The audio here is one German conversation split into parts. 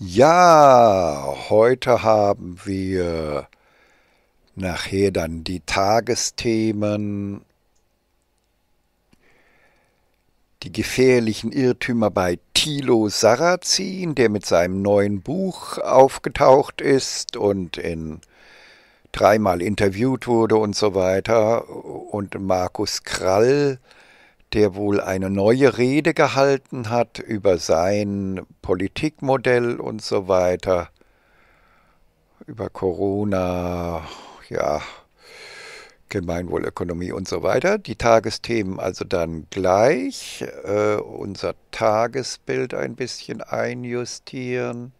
Ja, heute haben wir nachher dann die Tagesthemen, die gefährlichen Irrtümer bei Thilo Sarrazin, der mit seinem neuen Buch aufgetaucht ist und in dreimal interviewt wurde und so weiter, und Markus Krall, der wohl eine neue Rede gehalten hat über sein Politikmodell und so weiter, über Corona, ja, Gemeinwohlökonomie und so weiter. Die Tagesthemen also dann gleich, äh, unser Tagesbild ein bisschen einjustieren.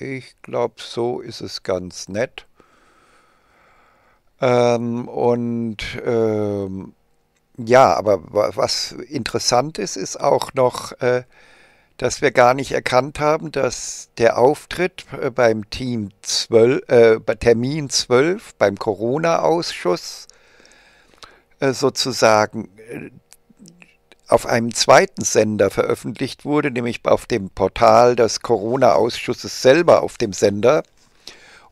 Ich glaube, so ist es ganz nett. Ähm, und ähm, ja, aber was interessant ist, ist auch noch, äh, dass wir gar nicht erkannt haben, dass der Auftritt äh, beim Team 12, äh, bei Termin 12, beim Corona-Ausschuss äh, sozusagen äh, auf einem zweiten Sender veröffentlicht wurde, nämlich auf dem Portal des Corona-Ausschusses selber auf dem Sender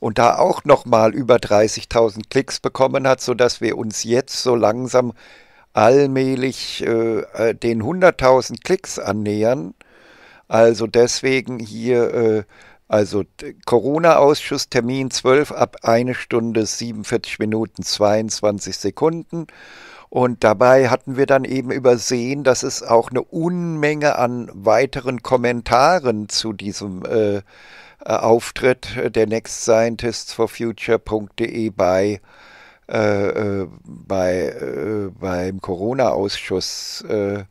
und da auch nochmal über 30.000 Klicks bekommen hat, sodass wir uns jetzt so langsam allmählich äh, äh den 100.000 Klicks annähern. Also deswegen hier, äh, also Corona-Ausschuss, Termin 12 ab 1 Stunde 47 Minuten 22 Sekunden. Und dabei hatten wir dann eben übersehen, dass es auch eine Unmenge an weiteren Kommentaren zu diesem äh, äh, Auftritt der Next Scientists for Future.de bei äh, äh, bei, äh, beim Corona-Ausschuss äh,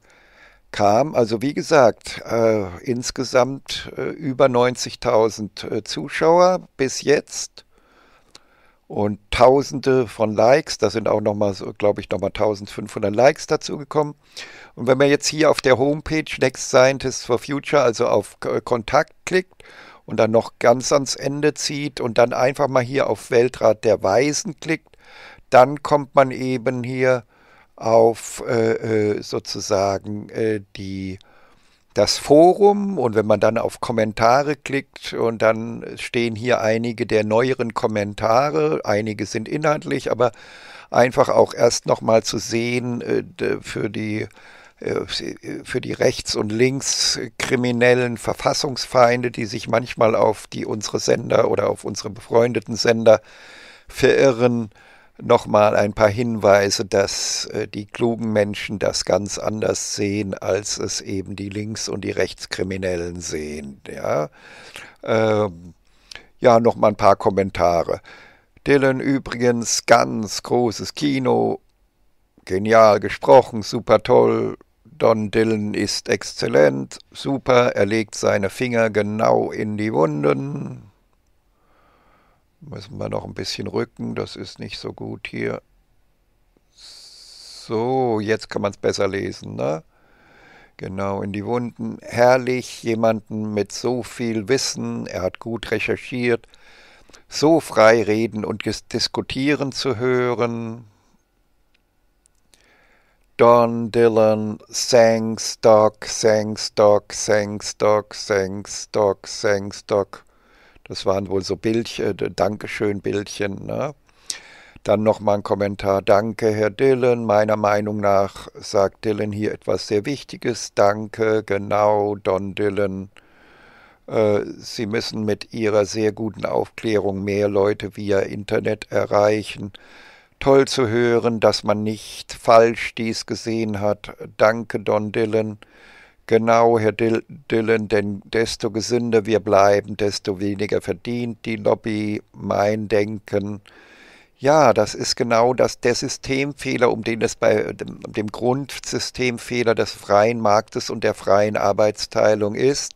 kam. Also wie gesagt, äh, insgesamt über 90.000 Zuschauer bis jetzt und Tausende von Likes. Da sind auch nochmal, glaube ich, nochmal 1500 Likes dazugekommen. Und wenn man jetzt hier auf der Homepage Next Scientists for Future, also auf Kontakt klickt und dann noch ganz ans Ende zieht und dann einfach mal hier auf Weltrat der Weisen klickt, dann kommt man eben hier auf äh, äh, sozusagen äh, die das Forum und wenn man dann auf Kommentare klickt und dann stehen hier einige der neueren Kommentare, einige sind inhaltlich, aber einfach auch erst nochmal zu sehen äh, für die äh, für die rechts- und linkskriminellen Verfassungsfeinde, die sich manchmal auf die unsere Sender oder auf unsere befreundeten Sender verirren, nochmal ein paar Hinweise, dass äh, die klugen Menschen das ganz anders sehen, als es eben die Links- und die Rechtskriminellen sehen. Ja, ähm, ja nochmal ein paar Kommentare. Dylan übrigens ganz großes Kino, genial gesprochen, super toll, Don Dillon ist exzellent, super, er legt seine Finger genau in die Wunden. Müssen wir noch ein bisschen rücken, das ist nicht so gut hier. So, jetzt kann man es besser lesen, ne? Genau, in die Wunden. Herrlich, jemanden mit so viel Wissen, er hat gut recherchiert, so frei reden und diskutieren zu hören. Don Dylan Sangstock, Sangstock, Sangstock, Sangstock, Sangstock. Das waren wohl so äh, Bildchen, Dankeschön-Bildchen. Ne? Dann nochmal ein Kommentar. Danke, Herr Dylan. Meiner Meinung nach sagt Dylan hier etwas sehr Wichtiges. Danke, genau, Don Dylan. Äh, Sie müssen mit Ihrer sehr guten Aufklärung mehr Leute via Internet erreichen toll zu hören, dass man nicht falsch dies gesehen hat. Danke, Don Dillon. Genau, Herr Dillon, denn desto gesünder wir bleiben, desto weniger verdient die Lobby mein Denken. Ja, das ist genau das, der Systemfehler, um den es bei dem, dem Grundsystemfehler des freien Marktes und der freien Arbeitsteilung ist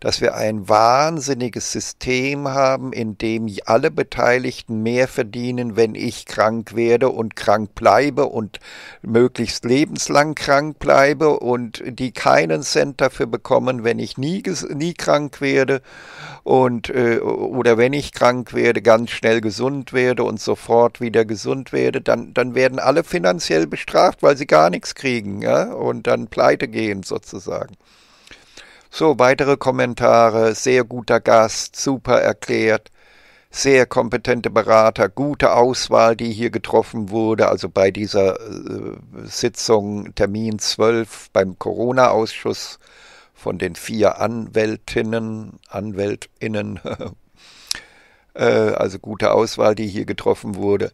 dass wir ein wahnsinniges System haben, in dem alle Beteiligten mehr verdienen, wenn ich krank werde und krank bleibe und möglichst lebenslang krank bleibe und die keinen Cent dafür bekommen, wenn ich nie, nie krank werde und äh, oder wenn ich krank werde, ganz schnell gesund werde und sofort wieder gesund werde, dann, dann werden alle finanziell bestraft, weil sie gar nichts kriegen ja? und dann pleite gehen sozusagen. So, weitere Kommentare, sehr guter Gast, super erklärt, sehr kompetente Berater, gute Auswahl, die hier getroffen wurde, also bei dieser äh, Sitzung Termin 12 beim Corona-Ausschuss von den vier Anwältinnen, Anwältinnen, äh, also gute Auswahl, die hier getroffen wurde.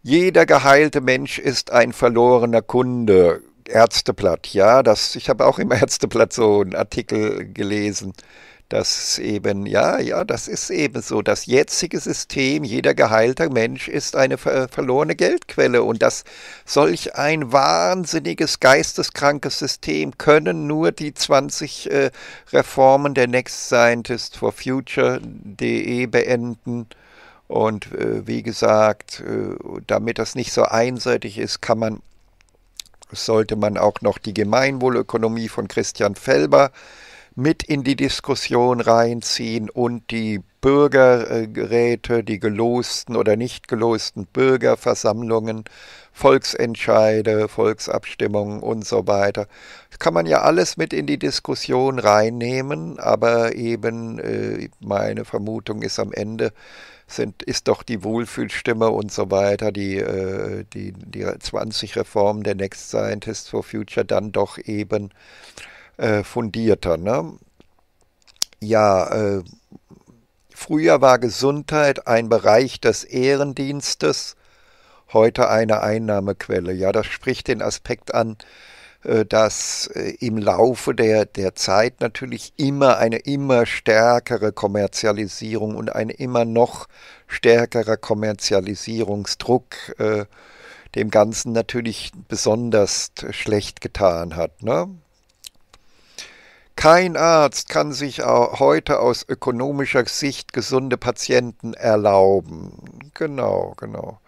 Jeder geheilte Mensch ist ein verlorener Kunde. Ärzteblatt, ja, das, ich habe auch im Ärzteblatt so einen Artikel gelesen, dass eben, ja, ja, das ist eben so, das jetzige System, jeder geheilte Mensch ist eine ver verlorene Geldquelle und dass solch ein wahnsinniges, geisteskrankes System können nur die 20 äh, Reformen der Next Scientist for Future.de beenden. Und äh, wie gesagt, äh, damit das nicht so einseitig ist, kann man sollte man auch noch die Gemeinwohlökonomie von Christian Felber mit in die Diskussion reinziehen und die Bürgerräte, die gelosten oder nicht gelosten Bürgerversammlungen, Volksentscheide, Volksabstimmungen und so weiter. Das kann man ja alles mit in die Diskussion reinnehmen, aber eben äh, meine Vermutung ist am Ende, sind, ist doch die Wohlfühlstimme und so weiter, die, äh, die, die 20 Reformen der Next Scientists for Future dann doch eben äh, fundierter. Ne? Ja, äh, früher war Gesundheit ein Bereich des Ehrendienstes, heute eine Einnahmequelle. Ja, das spricht den Aspekt an, äh, dass äh, im Laufe der, der Zeit natürlich immer eine immer stärkere Kommerzialisierung und ein immer noch stärkerer Kommerzialisierungsdruck äh, dem Ganzen natürlich besonders schlecht getan hat. Ne? Kein Arzt kann sich heute aus ökonomischer Sicht gesunde Patienten erlauben. Genau, genau.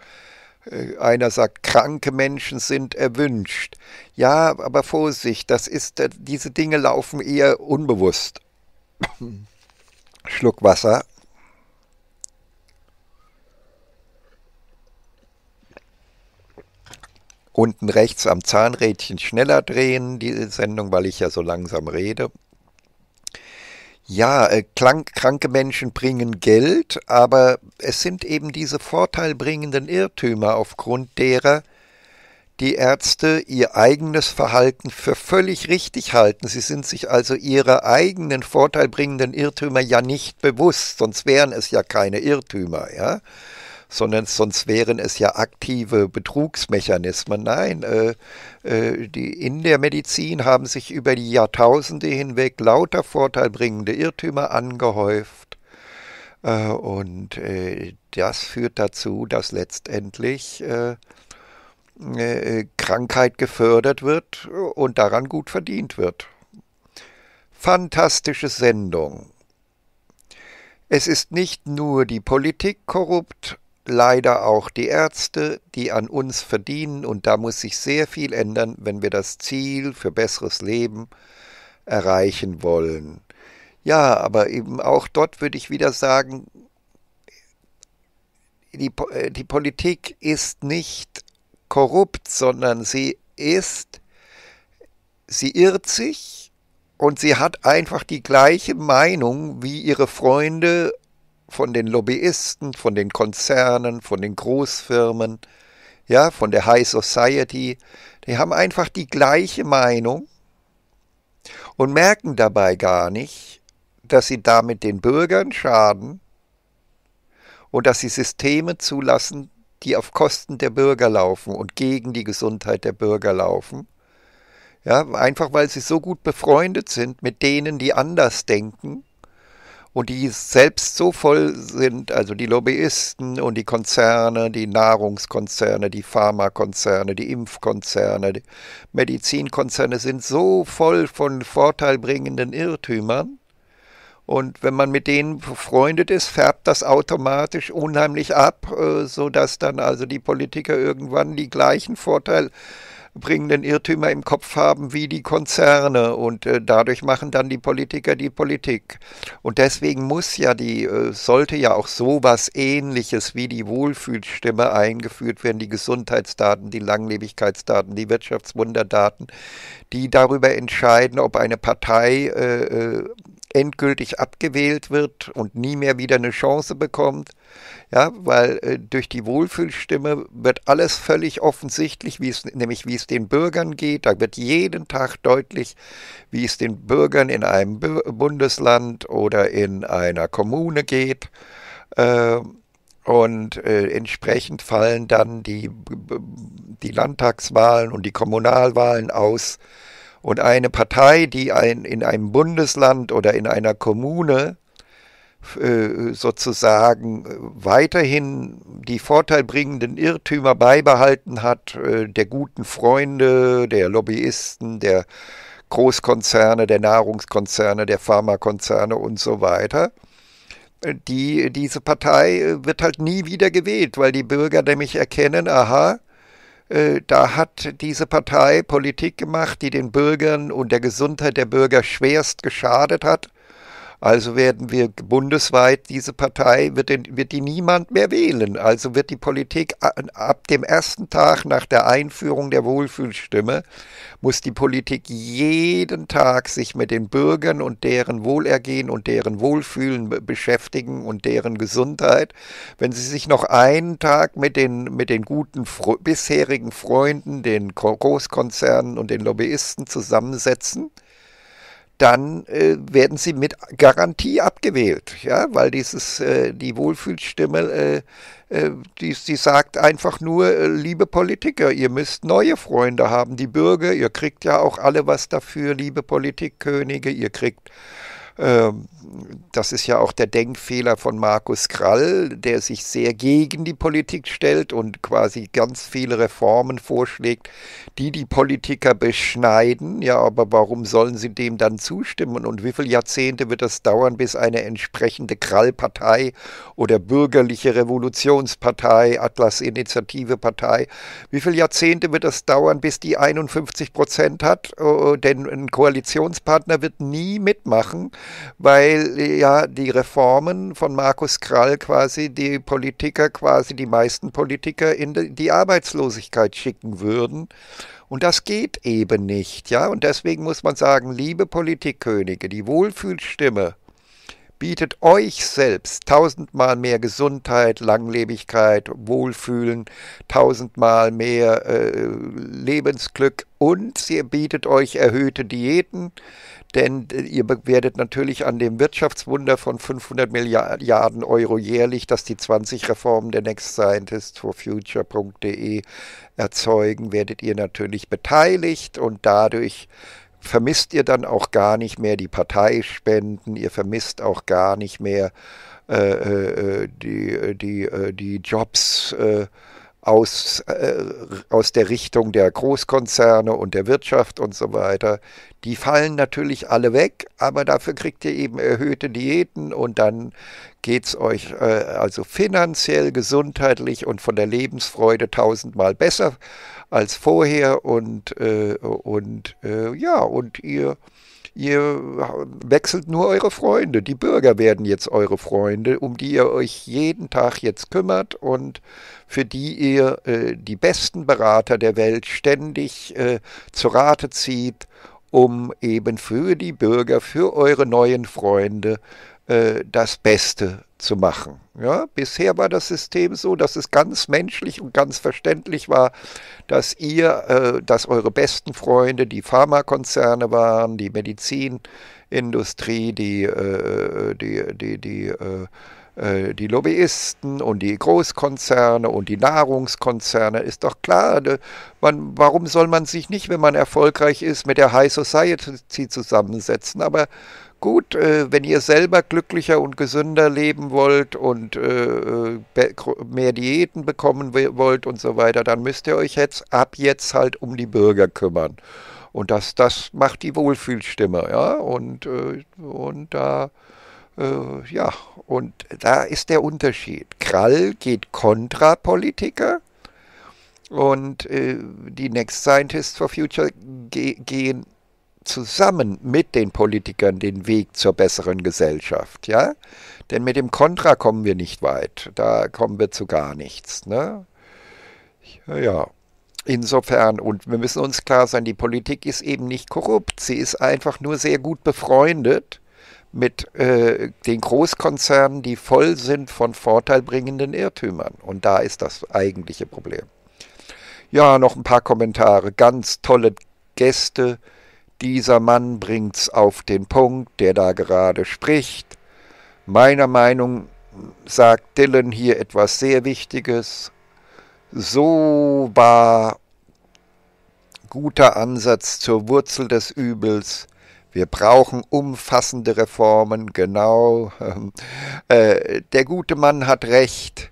Äh, einer sagt, kranke Menschen sind erwünscht. Ja, aber Vorsicht, das ist, äh, diese Dinge laufen eher unbewusst. Schluck Wasser. Unten rechts am Zahnrädchen schneller drehen, diese Sendung, weil ich ja so langsam rede. Ja, äh, kranke Menschen bringen Geld, aber es sind eben diese vorteilbringenden Irrtümer, aufgrund derer die Ärzte ihr eigenes Verhalten für völlig richtig halten. Sie sind sich also ihrer eigenen vorteilbringenden Irrtümer ja nicht bewusst, sonst wären es ja keine Irrtümer, ja sondern sonst wären es ja aktive Betrugsmechanismen. Nein, äh, äh, die, in der Medizin haben sich über die Jahrtausende hinweg lauter vorteilbringende Irrtümer angehäuft. Äh, und äh, das führt dazu, dass letztendlich äh, äh, Krankheit gefördert wird und daran gut verdient wird. Fantastische Sendung. Es ist nicht nur die Politik korrupt, leider auch die Ärzte, die an uns verdienen und da muss sich sehr viel ändern, wenn wir das Ziel für besseres Leben erreichen wollen. Ja, aber eben auch dort würde ich wieder sagen, die, äh, die Politik ist nicht korrupt, sondern sie ist, sie irrt sich und sie hat einfach die gleiche Meinung wie ihre Freunde von den Lobbyisten, von den Konzernen, von den Großfirmen, ja, von der High Society, die haben einfach die gleiche Meinung und merken dabei gar nicht, dass sie damit den Bürgern schaden und dass sie Systeme zulassen, die auf Kosten der Bürger laufen und gegen die Gesundheit der Bürger laufen. Ja, einfach weil sie so gut befreundet sind mit denen, die anders denken und die selbst so voll sind, also die Lobbyisten und die Konzerne, die Nahrungskonzerne, die Pharmakonzerne, die Impfkonzerne, die Medizinkonzerne sind so voll von vorteilbringenden Irrtümern. Und wenn man mit denen befreundet ist, färbt das automatisch unheimlich ab, äh, sodass dann also die Politiker irgendwann die gleichen Vorteile bringenden Irrtümer im Kopf haben wie die Konzerne und äh, dadurch machen dann die Politiker die Politik. Und deswegen muss ja die, äh, sollte ja auch sowas ähnliches wie die Wohlfühlstimme eingeführt werden, die Gesundheitsdaten, die Langlebigkeitsdaten, die Wirtschaftswunderdaten, die darüber entscheiden, ob eine Partei äh, äh endgültig abgewählt wird und nie mehr wieder eine Chance bekommt. Ja, weil äh, durch die Wohlfühlstimme wird alles völlig offensichtlich, wie es, nämlich wie es den Bürgern geht. Da wird jeden Tag deutlich, wie es den Bürgern in einem B Bundesland oder in einer Kommune geht. Äh, und äh, entsprechend fallen dann die, die Landtagswahlen und die Kommunalwahlen aus. Und eine Partei, die ein, in einem Bundesland oder in einer Kommune äh, sozusagen äh, weiterhin die vorteilbringenden Irrtümer beibehalten hat, äh, der guten Freunde, der Lobbyisten, der Großkonzerne, der Nahrungskonzerne, der Pharmakonzerne und so weiter. Die, diese Partei wird halt nie wieder gewählt, weil die Bürger nämlich erkennen, aha, äh, da hat diese Partei Politik gemacht, die den Bürgern und der Gesundheit der Bürger schwerst geschadet hat. Also werden wir bundesweit diese Partei, wird, den, wird die niemand mehr wählen. Also wird die Politik ab dem ersten Tag nach der Einführung der Wohlfühlstimme, muss die Politik jeden Tag sich mit den Bürgern und deren Wohlergehen und deren Wohlfühlen beschäftigen und deren Gesundheit. Wenn sie sich noch einen Tag mit den, mit den guten bisherigen Freunden, den Großkonzernen und den Lobbyisten zusammensetzen, dann äh, werden sie mit Garantie abgewählt, ja, weil dieses äh, die Wohlfühlstimme äh, äh, die, die sagt einfach nur, äh, liebe Politiker, ihr müsst neue Freunde haben, die Bürger, ihr kriegt ja auch alle was dafür, liebe Politikkönige, ihr kriegt ähm, das ist ja auch der Denkfehler von Markus Krall, der sich sehr gegen die Politik stellt und quasi ganz viele Reformen vorschlägt, die die Politiker beschneiden. Ja, aber warum sollen sie dem dann zustimmen? Und wie viele Jahrzehnte wird es dauern, bis eine entsprechende Krallpartei oder bürgerliche Revolutionspartei, Atlas-Initiative-Partei, wie viele Jahrzehnte wird es dauern, bis die 51 Prozent hat? Oh, oh, denn ein Koalitionspartner wird nie mitmachen weil ja die Reformen von Markus Krall quasi die Politiker, quasi die meisten Politiker in die Arbeitslosigkeit schicken würden. Und das geht eben nicht, ja. Und deswegen muss man sagen, liebe Politikkönige, die Wohlfühlstimme, bietet euch selbst tausendmal mehr Gesundheit, Langlebigkeit, Wohlfühlen, tausendmal mehr äh, Lebensglück und ihr bietet euch erhöhte Diäten, denn ihr werdet natürlich an dem Wirtschaftswunder von 500 Milliarden Euro jährlich, das die 20 Reformen der Next Scientist for Future.de erzeugen, werdet ihr natürlich beteiligt und dadurch vermisst ihr dann auch gar nicht mehr die Parteispenden, ihr vermisst auch gar nicht mehr äh, äh, äh die, äh, die, äh, die Jobs äh, aus, aus der Richtung der Großkonzerne und der Wirtschaft und so weiter. Die fallen natürlich alle weg, aber dafür kriegt ihr eben erhöhte Diäten und dann geht es euch also finanziell, gesundheitlich und von der Lebensfreude tausendmal besser als vorher und, äh, und äh, ja, und ihr, ihr wechselt nur eure Freunde. Die Bürger werden jetzt eure Freunde, um die ihr euch jeden Tag jetzt kümmert und für die ihr äh, die besten Berater der Welt ständig äh, zu Rate zieht, um eben für die Bürger, für eure neuen Freunde äh, das Beste zu machen. Ja, bisher war das System so, dass es ganz menschlich und ganz verständlich war, dass ihr, äh, dass eure besten Freunde die Pharmakonzerne waren, die Medizinindustrie, die, äh, die, die, die äh, äh, die Lobbyisten und die Großkonzerne und die Nahrungskonzerne, ist doch klar. Man, warum soll man sich nicht, wenn man erfolgreich ist, mit der High Society zusammensetzen? Aber gut, äh, wenn ihr selber glücklicher und gesünder leben wollt und äh, mehr Diäten bekommen wollt und so weiter, dann müsst ihr euch jetzt ab jetzt halt um die Bürger kümmern. Und das, das macht die Wohlfühlstimme, ja. Und, äh, und da, äh, ja, und da ist der Unterschied. Krall geht kontra Politiker und äh, die Next Scientists for Future ge gehen zusammen mit den Politikern den Weg zur besseren Gesellschaft, ja? Denn mit dem Kontra kommen wir nicht weit, da kommen wir zu gar nichts, ne? Ja, insofern, und wir müssen uns klar sein, die Politik ist eben nicht korrupt, sie ist einfach nur sehr gut befreundet mit äh, den Großkonzernen, die voll sind von vorteilbringenden Irrtümern. Und da ist das eigentliche Problem. Ja, noch ein paar Kommentare. Ganz tolle Gäste. Dieser Mann bringt's auf den Punkt, der da gerade spricht. Meiner Meinung sagt Dylan hier etwas sehr Wichtiges. So war guter Ansatz zur Wurzel des Übels. Wir brauchen umfassende Reformen, genau. Äh, der gute Mann hat recht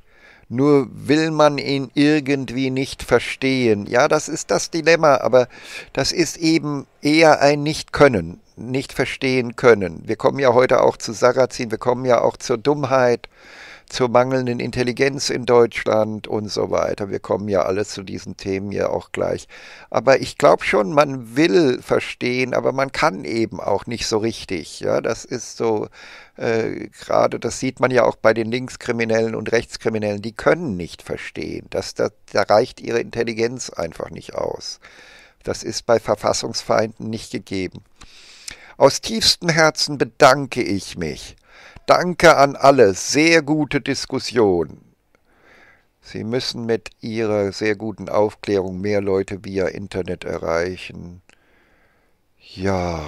nur will man ihn irgendwie nicht verstehen. Ja, das ist das Dilemma, aber das ist eben eher ein Nicht-Können, nicht verstehen können. Wir kommen ja heute auch zu Sarrazin, wir kommen ja auch zur Dummheit, zur mangelnden Intelligenz in Deutschland und so weiter. Wir kommen ja alle zu diesen Themen ja auch gleich. Aber ich glaube schon, man will verstehen, aber man kann eben auch nicht so richtig. Ja, das ist so äh, gerade, das sieht man ja auch bei den Linkskriminellen und Rechtskriminellen, die können nicht verstehen. Das, das, da reicht ihre Intelligenz einfach nicht aus. Das ist bei Verfassungsfeinden nicht gegeben. Aus tiefstem Herzen bedanke ich mich Danke an alle. Sehr gute Diskussion. Sie müssen mit Ihrer sehr guten Aufklärung mehr Leute via Internet erreichen. Ja.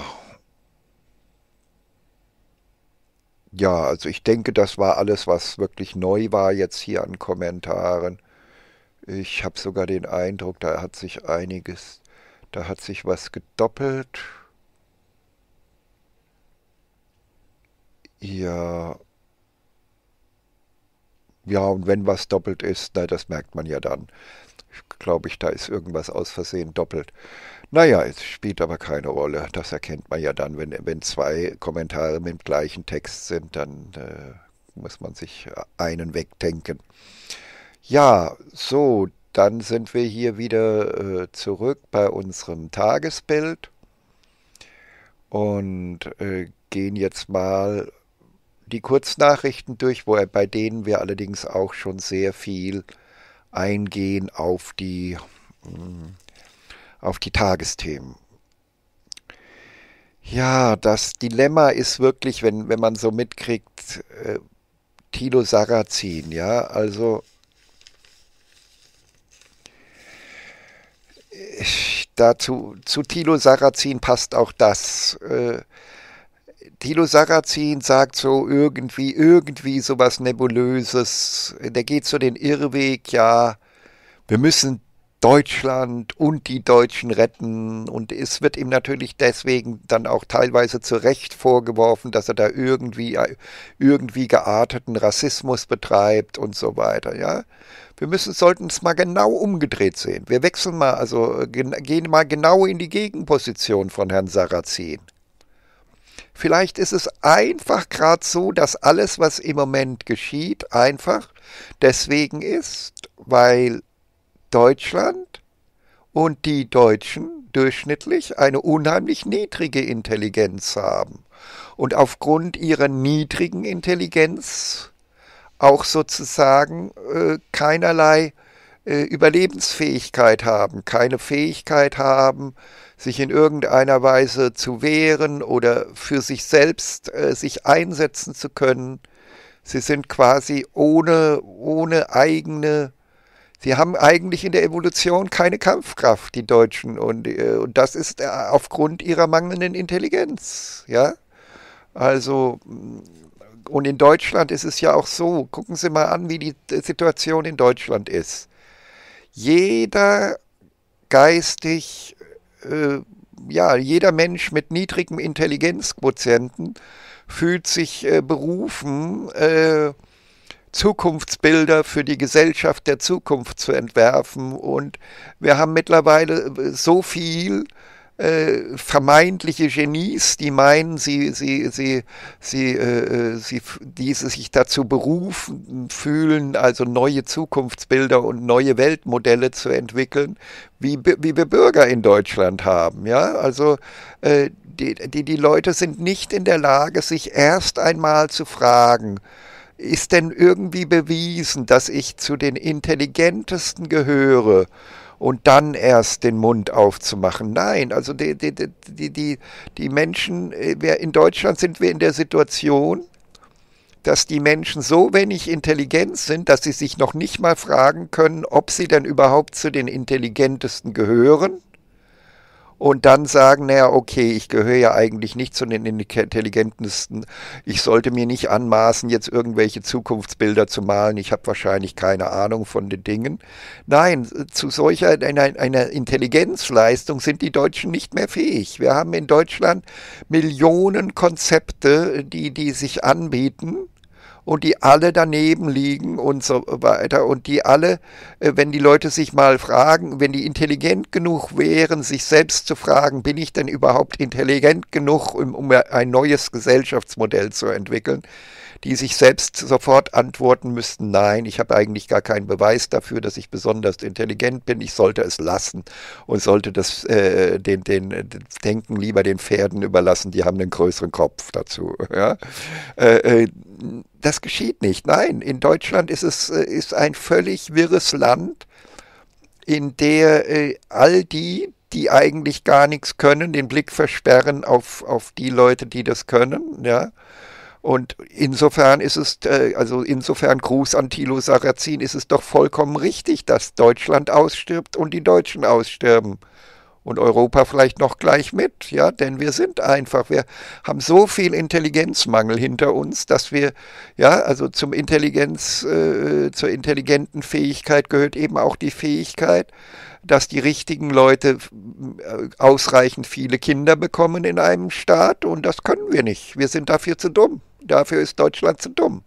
Ja, also ich denke, das war alles, was wirklich neu war jetzt hier an Kommentaren. Ich habe sogar den Eindruck, da hat sich einiges, da hat sich was gedoppelt. Ja. Ja, und wenn was doppelt ist, na, das merkt man ja dann. Ich glaube ich, da ist irgendwas aus Versehen doppelt. Naja, es spielt aber keine Rolle. Das erkennt man ja dann, wenn, wenn zwei Kommentare mit dem gleichen Text sind, dann äh, muss man sich einen wegdenken. Ja, so, dann sind wir hier wieder äh, zurück bei unserem Tagesbild und äh, gehen jetzt mal die Kurznachrichten durch, wo, bei denen wir allerdings auch schon sehr viel eingehen auf die, mm, auf die Tagesthemen. Ja, das Dilemma ist wirklich, wenn, wenn man so mitkriegt, äh, Tilo Sarrazin, ja, also äh, dazu zu Tilo Sarrazin passt auch das. Äh, Thilo Sarrazin sagt so irgendwie, irgendwie sowas Nebulöses. Der geht so den Irrweg, ja, wir müssen Deutschland und die Deutschen retten. Und es wird ihm natürlich deswegen dann auch teilweise zu Recht vorgeworfen, dass er da irgendwie, irgendwie gearteten Rassismus betreibt und so weiter, ja. Wir müssen, sollten es mal genau umgedreht sehen. Wir wechseln mal, also gehen mal genau in die Gegenposition von Herrn Sarrazin. Vielleicht ist es einfach gerade so, dass alles, was im Moment geschieht, einfach deswegen ist, weil Deutschland und die Deutschen durchschnittlich eine unheimlich niedrige Intelligenz haben und aufgrund ihrer niedrigen Intelligenz auch sozusagen äh, keinerlei äh, Überlebensfähigkeit haben, keine Fähigkeit haben, sich in irgendeiner Weise zu wehren oder für sich selbst äh, sich einsetzen zu können. Sie sind quasi ohne, ohne eigene, sie haben eigentlich in der Evolution keine Kampfkraft, die Deutschen. Und, äh, und das ist äh, aufgrund ihrer mangelnden Intelligenz. Ja? Also, mm, und in Deutschland ist es ja auch so. Gucken Sie mal an, wie die Situation in Deutschland ist. Jeder geistig äh, ja, jeder Mensch mit niedrigem Intelligenzquotienten fühlt sich äh, berufen, äh, Zukunftsbilder für die Gesellschaft der Zukunft zu entwerfen. Und wir haben mittlerweile äh, so viel äh, vermeintliche Genies, die meinen, sie, sie, sie, sie, äh, äh sie, diese sich dazu berufen fühlen, also neue Zukunftsbilder und neue Weltmodelle zu entwickeln, wie, wie wir Bürger in Deutschland haben. Ja, also äh, die, die, die Leute sind nicht in der Lage, sich erst einmal zu fragen, ist denn irgendwie bewiesen, dass ich zu den intelligentesten gehöre? und dann erst den Mund aufzumachen. Nein, also die, die, die, die, die Menschen, äh, in Deutschland sind wir in der Situation, dass die Menschen so wenig intelligent sind, dass sie sich noch nicht mal fragen können, ob sie denn überhaupt zu den intelligentesten gehören und dann sagen, naja, okay, ich gehöre ja eigentlich nicht zu den intelligentesten, ich sollte mir nicht anmaßen, jetzt irgendwelche Zukunftsbilder zu malen, ich habe wahrscheinlich keine Ahnung von den Dingen. Nein, zu solcher einer, einer Intelligenzleistung sind die Deutschen nicht mehr fähig. Wir haben in Deutschland Millionen Konzepte, die, die sich anbieten und die alle daneben liegen und so weiter und die alle, äh, wenn die Leute sich mal fragen, wenn die intelligent genug wären, sich selbst zu fragen, bin ich denn überhaupt intelligent genug, um, um ein neues Gesellschaftsmodell zu entwickeln, die sich selbst sofort antworten müssten, nein, ich habe eigentlich gar keinen Beweis dafür, dass ich besonders intelligent bin, ich sollte es lassen und sollte das äh, den, den, das äh, Denken lieber den Pferden überlassen, die haben einen größeren Kopf dazu. Ja? Äh, äh, das geschieht nicht. Nein, in Deutschland ist es äh, ist ein völlig wirres Land, in der äh, all die, die eigentlich gar nichts können, den Blick versperren auf, auf die Leute, die das können, ja, und insofern ist es, äh, also insofern Gruß an Thilo Sarrazin, ist es doch vollkommen richtig, dass Deutschland ausstirbt und die Deutschen aussterben. Und Europa vielleicht noch gleich mit, ja, denn wir sind einfach, wir haben so viel Intelligenzmangel hinter uns, dass wir, ja, also zum Intelligenz, äh, zur intelligenten Fähigkeit gehört eben auch die Fähigkeit, dass die richtigen Leute äh, ausreichend viele Kinder bekommen in einem Staat und das können wir nicht. Wir sind dafür zu dumm. Dafür ist Deutschland zu dumm.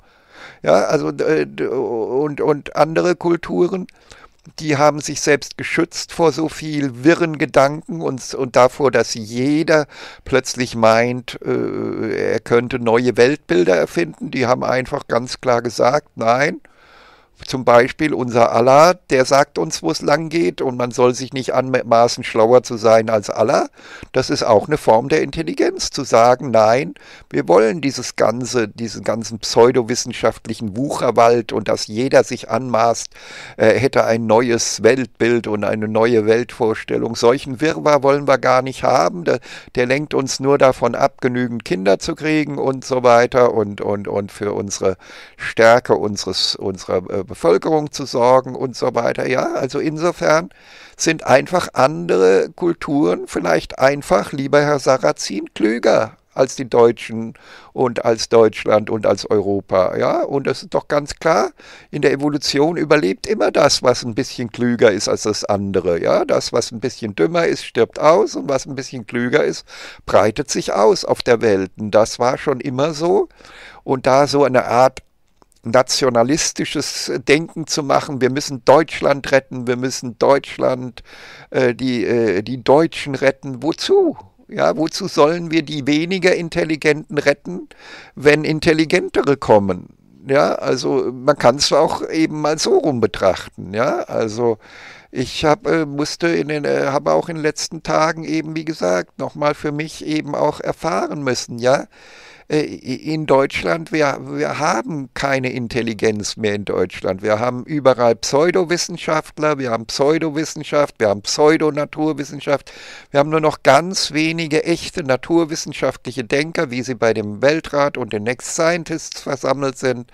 Ja, also äh, und, und andere Kulturen, die haben sich selbst geschützt vor so viel wirren Gedanken und, und davor, dass jeder plötzlich meint, äh, er könnte neue Weltbilder erfinden. Die haben einfach ganz klar gesagt, nein, zum Beispiel unser Allah, der sagt uns, wo es lang geht und man soll sich nicht anmaßen, schlauer zu sein als Allah. Das ist auch eine Form der Intelligenz, zu sagen, nein, wir wollen dieses ganze, diesen ganzen pseudowissenschaftlichen Wucherwald und dass jeder sich anmaßt, äh, hätte ein neues Weltbild und eine neue Weltvorstellung. Solchen Wirrwarr wollen wir gar nicht haben. Der, der lenkt uns nur davon ab, genügend Kinder zu kriegen und so weiter und, und, und für unsere Stärke unseres, unserer äh, Bevölkerung zu sorgen und so weiter. Ja, also insofern sind einfach andere Kulturen vielleicht einfach, lieber Herr Sarrazin, klüger als die Deutschen und als Deutschland und als Europa. Ja, und das ist doch ganz klar, in der Evolution überlebt immer das, was ein bisschen klüger ist als das andere. Ja, das, was ein bisschen dümmer ist, stirbt aus und was ein bisschen klüger ist, breitet sich aus auf der Welt. Und das war schon immer so. Und da so eine Art nationalistisches Denken zu machen. Wir müssen Deutschland retten, wir müssen Deutschland, äh, die, äh, die Deutschen retten. Wozu? Ja, wozu sollen wir die weniger Intelligenten retten, wenn Intelligentere kommen? Ja, also man kann es auch eben mal so rum betrachten. Ja, also ich habe äh, musste in den äh, habe auch in den letzten Tagen eben wie gesagt nochmal für mich eben auch erfahren müssen. Ja, äh, in Deutschland, wir, wir haben keine Intelligenz mehr in Deutschland. Wir haben überall Pseudowissenschaftler, wir haben Pseudowissenschaft, wir haben Pseudonaturwissenschaft. Wir haben nur noch ganz wenige echte naturwissenschaftliche Denker, wie sie bei dem Weltrat und den Next Scientists versammelt sind.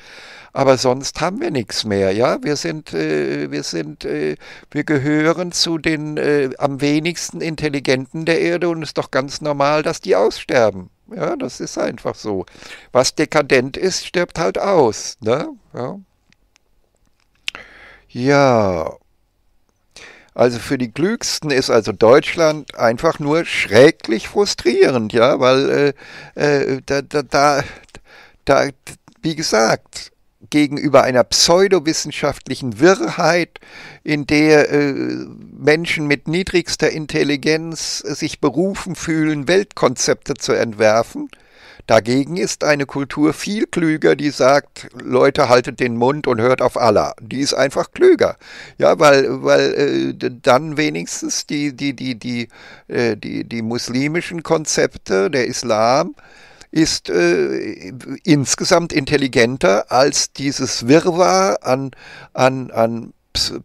Aber sonst haben wir nichts mehr. Ja, wir sind, äh, wir sind, äh, wir gehören zu den äh, am wenigsten Intelligenten der Erde und es ist doch ganz normal, dass die aussterben. Ja, das ist einfach so. Was dekadent ist, stirbt halt aus. Ne? Ja. ja. Also für die Klügsten ist also Deutschland einfach nur schrecklich frustrierend, ja, weil äh, äh, da, da, da, da, wie gesagt, gegenüber einer pseudowissenschaftlichen Wirrheit, in der äh, Menschen mit niedrigster Intelligenz sich berufen fühlen, Weltkonzepte zu entwerfen. Dagegen ist eine Kultur viel klüger, die sagt, Leute, haltet den Mund und hört auf Allah. Die ist einfach klüger. Ja, weil, weil äh, dann wenigstens die, die, die, die, äh, die, die muslimischen Konzepte, der Islam, ist äh, insgesamt intelligenter als dieses Wirrwarr an, an, an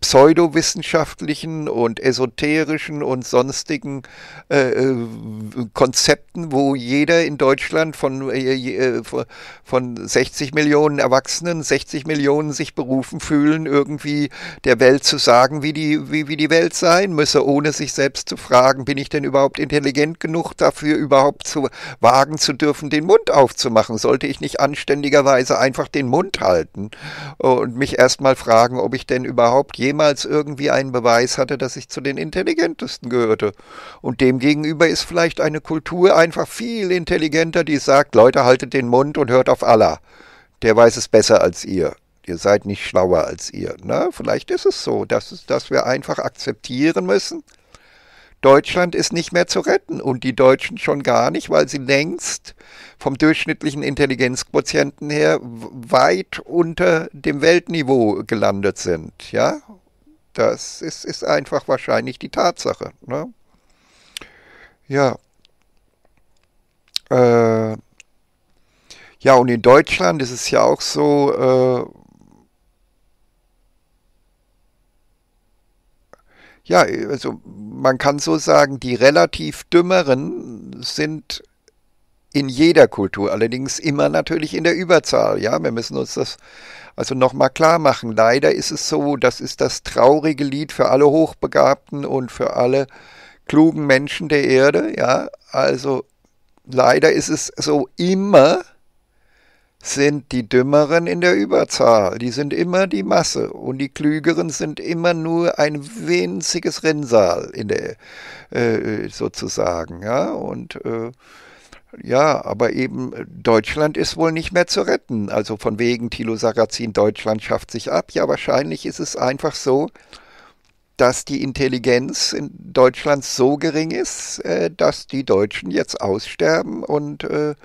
pseudowissenschaftlichen und esoterischen und sonstigen äh, äh, Konzepten, wo jeder in Deutschland von, äh, äh von 60 Millionen Erwachsenen, 60 Millionen sich berufen fühlen, irgendwie der Welt zu sagen, wie die, wie, wie die Welt sein müsse, ohne sich selbst zu fragen, bin ich denn überhaupt intelligent genug dafür, überhaupt zu wagen zu dürfen, den Mund aufzumachen? Sollte ich nicht anständigerweise einfach den Mund halten und mich erstmal fragen, ob ich denn überhaupt überhaupt jemals irgendwie einen Beweis hatte, dass ich zu den intelligentesten gehörte. Und demgegenüber ist vielleicht eine Kultur einfach viel intelligenter, die sagt, Leute, haltet den Mund und hört auf Allah. Der weiß es besser als ihr. Ihr seid nicht schlauer als ihr. Na, vielleicht ist es so, dass, dass wir einfach akzeptieren müssen, Deutschland ist nicht mehr zu retten und die Deutschen schon gar nicht, weil sie längst vom durchschnittlichen Intelligenzquotienten her weit unter dem Weltniveau gelandet sind. Ja, das ist, ist einfach wahrscheinlich die Tatsache. Ne? Ja. Äh, ja, und in Deutschland ist es ja auch so, äh, ja, also man kann so sagen, die relativ Dümmeren sind in jeder Kultur, allerdings immer natürlich in der Überzahl. Ja, wir müssen uns das also nochmal klar machen. Leider ist es so, das ist das traurige Lied für alle Hochbegabten und für alle klugen Menschen der Erde. Ja, also leider ist es so immer, sind die Dümmeren in der Überzahl. Die sind immer die Masse und die Klügeren sind immer nur ein winziges Rinnsal in der äh, sozusagen, ja und äh, ja, aber eben Deutschland ist wohl nicht mehr zu retten. Also von wegen Thilo Sarrazin, Deutschland schafft sich ab. Ja, wahrscheinlich ist es einfach so, dass die Intelligenz in Deutschland so gering ist, äh, dass die Deutschen jetzt aussterben und äh,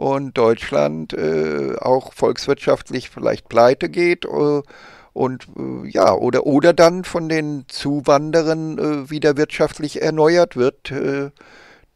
und Deutschland äh, auch volkswirtschaftlich vielleicht pleite geht. Äh, und äh, ja, oder, oder dann von den Zuwanderern äh, wieder wirtschaftlich erneuert wird, äh,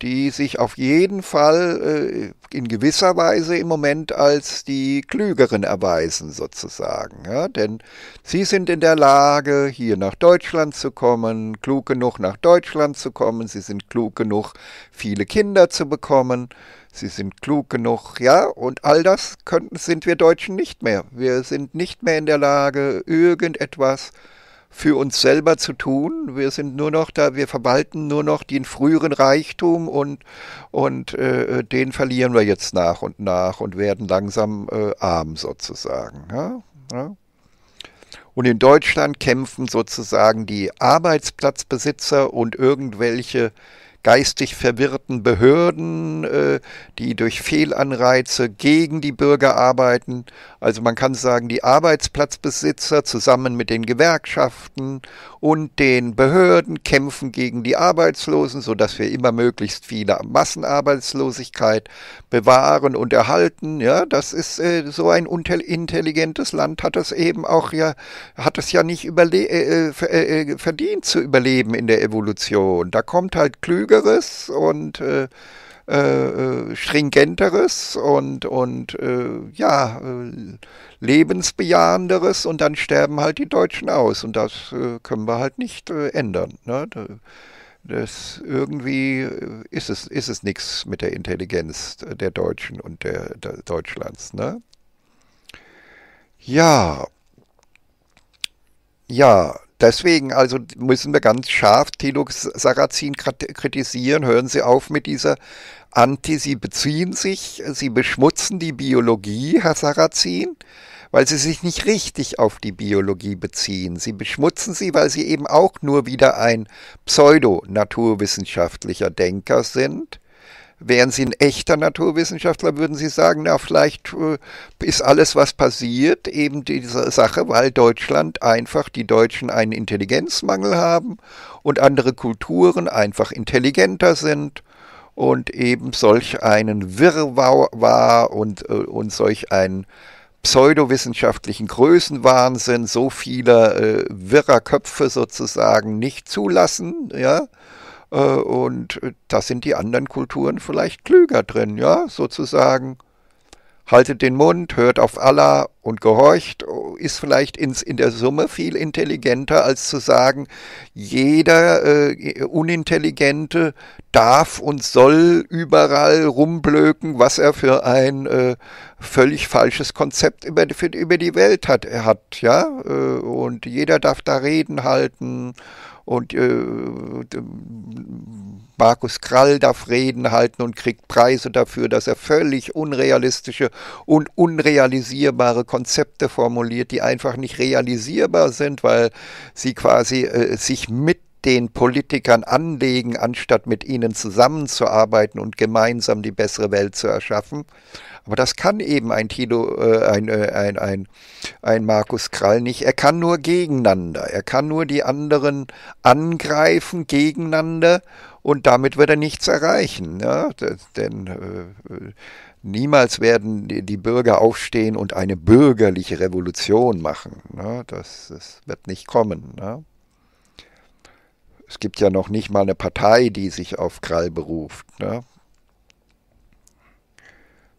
die sich auf jeden Fall äh, in gewisser Weise im Moment als die Klügeren erweisen, sozusagen. Ja? Denn sie sind in der Lage, hier nach Deutschland zu kommen, klug genug nach Deutschland zu kommen, sie sind klug genug, viele Kinder zu bekommen sie sind klug genug, ja, und all das könnten, sind wir Deutschen nicht mehr. Wir sind nicht mehr in der Lage, irgendetwas für uns selber zu tun. Wir sind nur noch da, wir verwalten nur noch den früheren Reichtum und, und äh, den verlieren wir jetzt nach und nach und werden langsam äh, arm sozusagen. Ja? Ja? Und in Deutschland kämpfen sozusagen die Arbeitsplatzbesitzer und irgendwelche geistig verwirrten Behörden, äh, die durch Fehlanreize gegen die Bürger arbeiten also man kann sagen, die Arbeitsplatzbesitzer zusammen mit den Gewerkschaften und den Behörden kämpfen gegen die Arbeitslosen, sodass wir immer möglichst viele Massenarbeitslosigkeit bewahren und erhalten. Ja, das ist äh, so ein intelligentes Land hat es eben auch ja, hat es ja nicht äh, äh, äh, äh, verdient zu überleben in der Evolution. Da kommt halt Klügeres und äh, äh, äh, stringenteres und, und äh, ja, äh, lebensbejahenderes und dann sterben halt die Deutschen aus und das können wir halt nicht ändern. Ne? Das irgendwie ist es, ist es nichts mit der Intelligenz der Deutschen und der, der Deutschlands. Ne? Ja, ja, Deswegen also müssen wir ganz scharf Thilo Sarrazin kritisieren. Hören Sie auf mit dieser Anti. Sie beziehen sich, Sie beschmutzen die Biologie, Herr Sarrazin weil sie sich nicht richtig auf die Biologie beziehen. Sie beschmutzen sie, weil sie eben auch nur wieder ein pseudo-naturwissenschaftlicher Denker sind, Wären Sie ein echter Naturwissenschaftler, würden Sie sagen, na, vielleicht äh, ist alles, was passiert, eben diese Sache, weil Deutschland einfach die Deutschen einen Intelligenzmangel haben und andere Kulturen einfach intelligenter sind und eben solch einen Wirrwarr und, äh, und solch einen pseudowissenschaftlichen Größenwahnsinn so vieler äh, wirrer Köpfe sozusagen nicht zulassen, ja, äh, und äh, da sind die anderen Kulturen vielleicht klüger drin, ja, sozusagen. Haltet den Mund, hört auf Allah und gehorcht, ist vielleicht ins, in der Summe viel intelligenter, als zu sagen, jeder äh, Unintelligente darf und soll überall rumblöken, was er für ein äh, völlig falsches Konzept über, für, über die Welt hat, hat ja. Äh, und jeder darf da Reden halten und äh, Markus Krall darf Reden halten und kriegt Preise dafür, dass er völlig unrealistische und unrealisierbare Konzepte formuliert, die einfach nicht realisierbar sind, weil sie quasi äh, sich mit den Politikern anlegen, anstatt mit ihnen zusammenzuarbeiten und gemeinsam die bessere Welt zu erschaffen. Aber das kann eben ein Tilo, äh, ein, äh, ein, ein, ein Markus Krall nicht. Er kann nur gegeneinander. Er kann nur die anderen angreifen, gegeneinander und damit wird er nichts erreichen. Ja? Ne? Denn äh, niemals werden die Bürger aufstehen und eine bürgerliche Revolution machen. Ne? Das, das wird nicht kommen. Ne? Es gibt ja noch nicht mal eine Partei, die sich auf Krall beruft. Ne?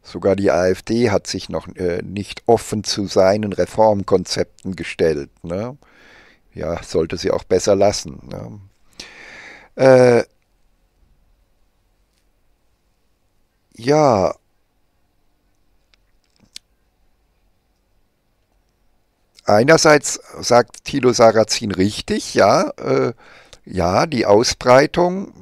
Sogar die AfD hat sich noch äh, nicht offen zu seinen Reformkonzepten gestellt. Ne? Ja, sollte sie auch besser lassen. Ne? Äh, ja, einerseits sagt Thilo Sarrazin richtig, ja, äh, ja, die Ausbreitung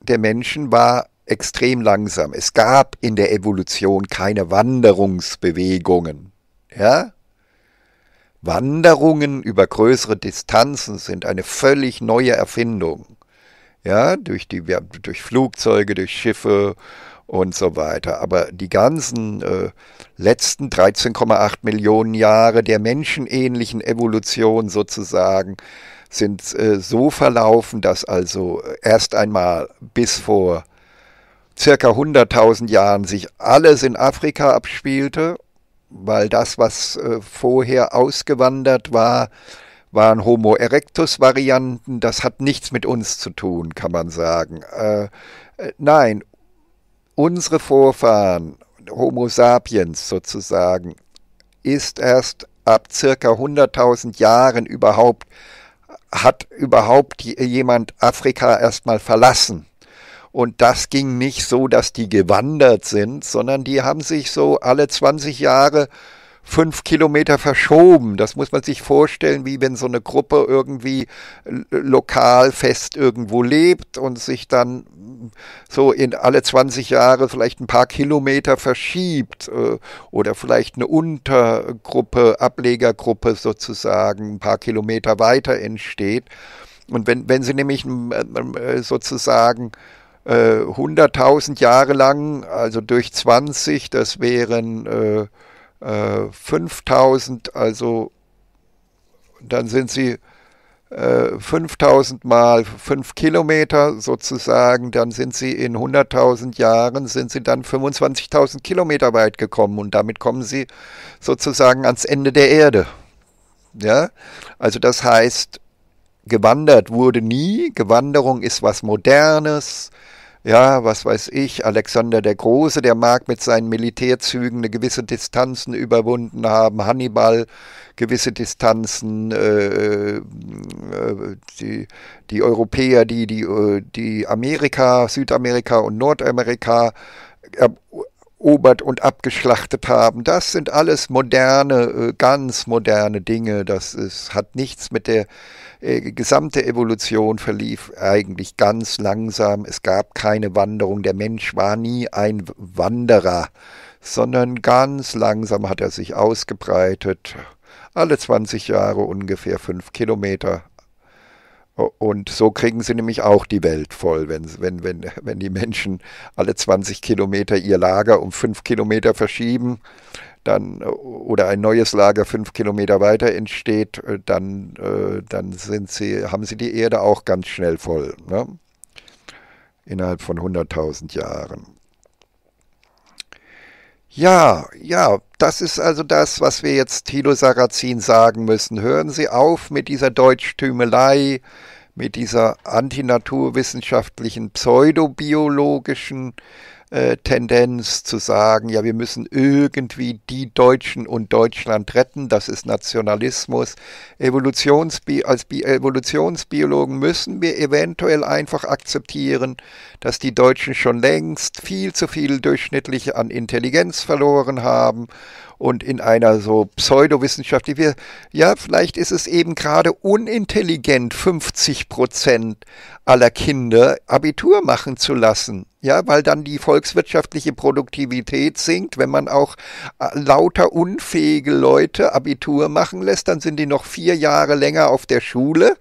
der Menschen war extrem langsam. Es gab in der Evolution keine Wanderungsbewegungen. Ja? Wanderungen über größere Distanzen sind eine völlig neue Erfindung. Ja, durch, die, durch Flugzeuge, durch Schiffe und so weiter. Aber die ganzen äh, letzten 13,8 Millionen Jahre der menschenähnlichen Evolution sozusagen sind äh, so verlaufen, dass also äh, erst einmal bis vor circa 100.000 Jahren sich alles in Afrika abspielte, weil das, was äh, vorher ausgewandert war, waren Homo erectus-Varianten. Das hat nichts mit uns zu tun, kann man sagen. Äh, äh nein, unsere Vorfahren, Homo sapiens sozusagen, ist erst ab circa 100.000 Jahren überhaupt hat überhaupt jemand Afrika erstmal verlassen? Und das ging nicht so, dass die gewandert sind, sondern die haben sich so alle 20 Jahre äh, fünf Kilometer verschoben. Das muss man sich vorstellen, wie wenn so eine Gruppe irgendwie lokal fest irgendwo lebt und sich dann so in alle 20 Jahre vielleicht ein paar Kilometer verschiebt äh, oder vielleicht eine Untergruppe, Ablegergruppe sozusagen ein paar Kilometer weiter entsteht. Und wenn, wenn sie nämlich ähm, ähm, äh, sozusagen 100.000 äh, Jahre lang, also durch 20, das wären äh, 5000, also dann sind sie äh, 5000 mal 5 Kilometer sozusagen, dann sind sie in 100.000 Jahren, sind sie dann 25.000 Kilometer weit gekommen und damit kommen sie sozusagen ans Ende der Erde. Ja, also das heißt, gewandert wurde nie, Gewanderung ist was Modernes, ja, was weiß ich, Alexander der Große, der mag mit seinen Militärzügen eine gewisse Distanzen überwunden haben, Hannibal gewisse Distanzen, äh, äh die, die Europäer, die, die, äh, die Amerika, Südamerika und Nordamerika äh, erobert und abgeschlachtet haben. Das sind alles moderne, ganz moderne Dinge. Das ist, hat nichts mit der äh, gesamte Evolution verlief eigentlich ganz langsam. Es gab keine Wanderung. Der Mensch war nie ein Wanderer, sondern ganz langsam hat er sich ausgebreitet. Alle 20 Jahre ungefähr 5 Kilometer und so kriegen sie nämlich auch die Welt voll, wenn, wenn, wenn, wenn die Menschen alle 20 Kilometer ihr Lager um 5 Kilometer verschieben dann äh, oder ein neues Lager fünf Kilometer weiter entsteht, äh, dann, äh, dann sind sie, haben sie die Erde auch ganz schnell voll. Ne? Innerhalb von 100.000 Jahren. Ja, ja, das ist also das, was wir jetzt Thilo Sarrazin sagen müssen. Hören Sie auf mit dieser Deutschtümelei, mit dieser antinaturwissenschaftlichen, pseudobiologischen äh, äh, Tendenz zu sagen, ja, wir müssen irgendwie die Deutschen und Deutschland retten, das ist Nationalismus. Evolutionsbi als Bi Evolutionsbiologen müssen wir eventuell einfach akzeptieren, dass die Deutschen schon längst viel zu viel durchschnittlich an Intelligenz verloren haben und in einer so Pseudowissenschaft, die ja, vielleicht ist es eben gerade unintelligent, 50 Prozent aller Kinder Abitur machen zu lassen. Ja, weil dann die volkswirtschaftliche Produktivität sinkt. Wenn man auch äh, lauter unfähige Leute Abitur machen lässt, dann sind die noch vier Jahre länger auf der Schule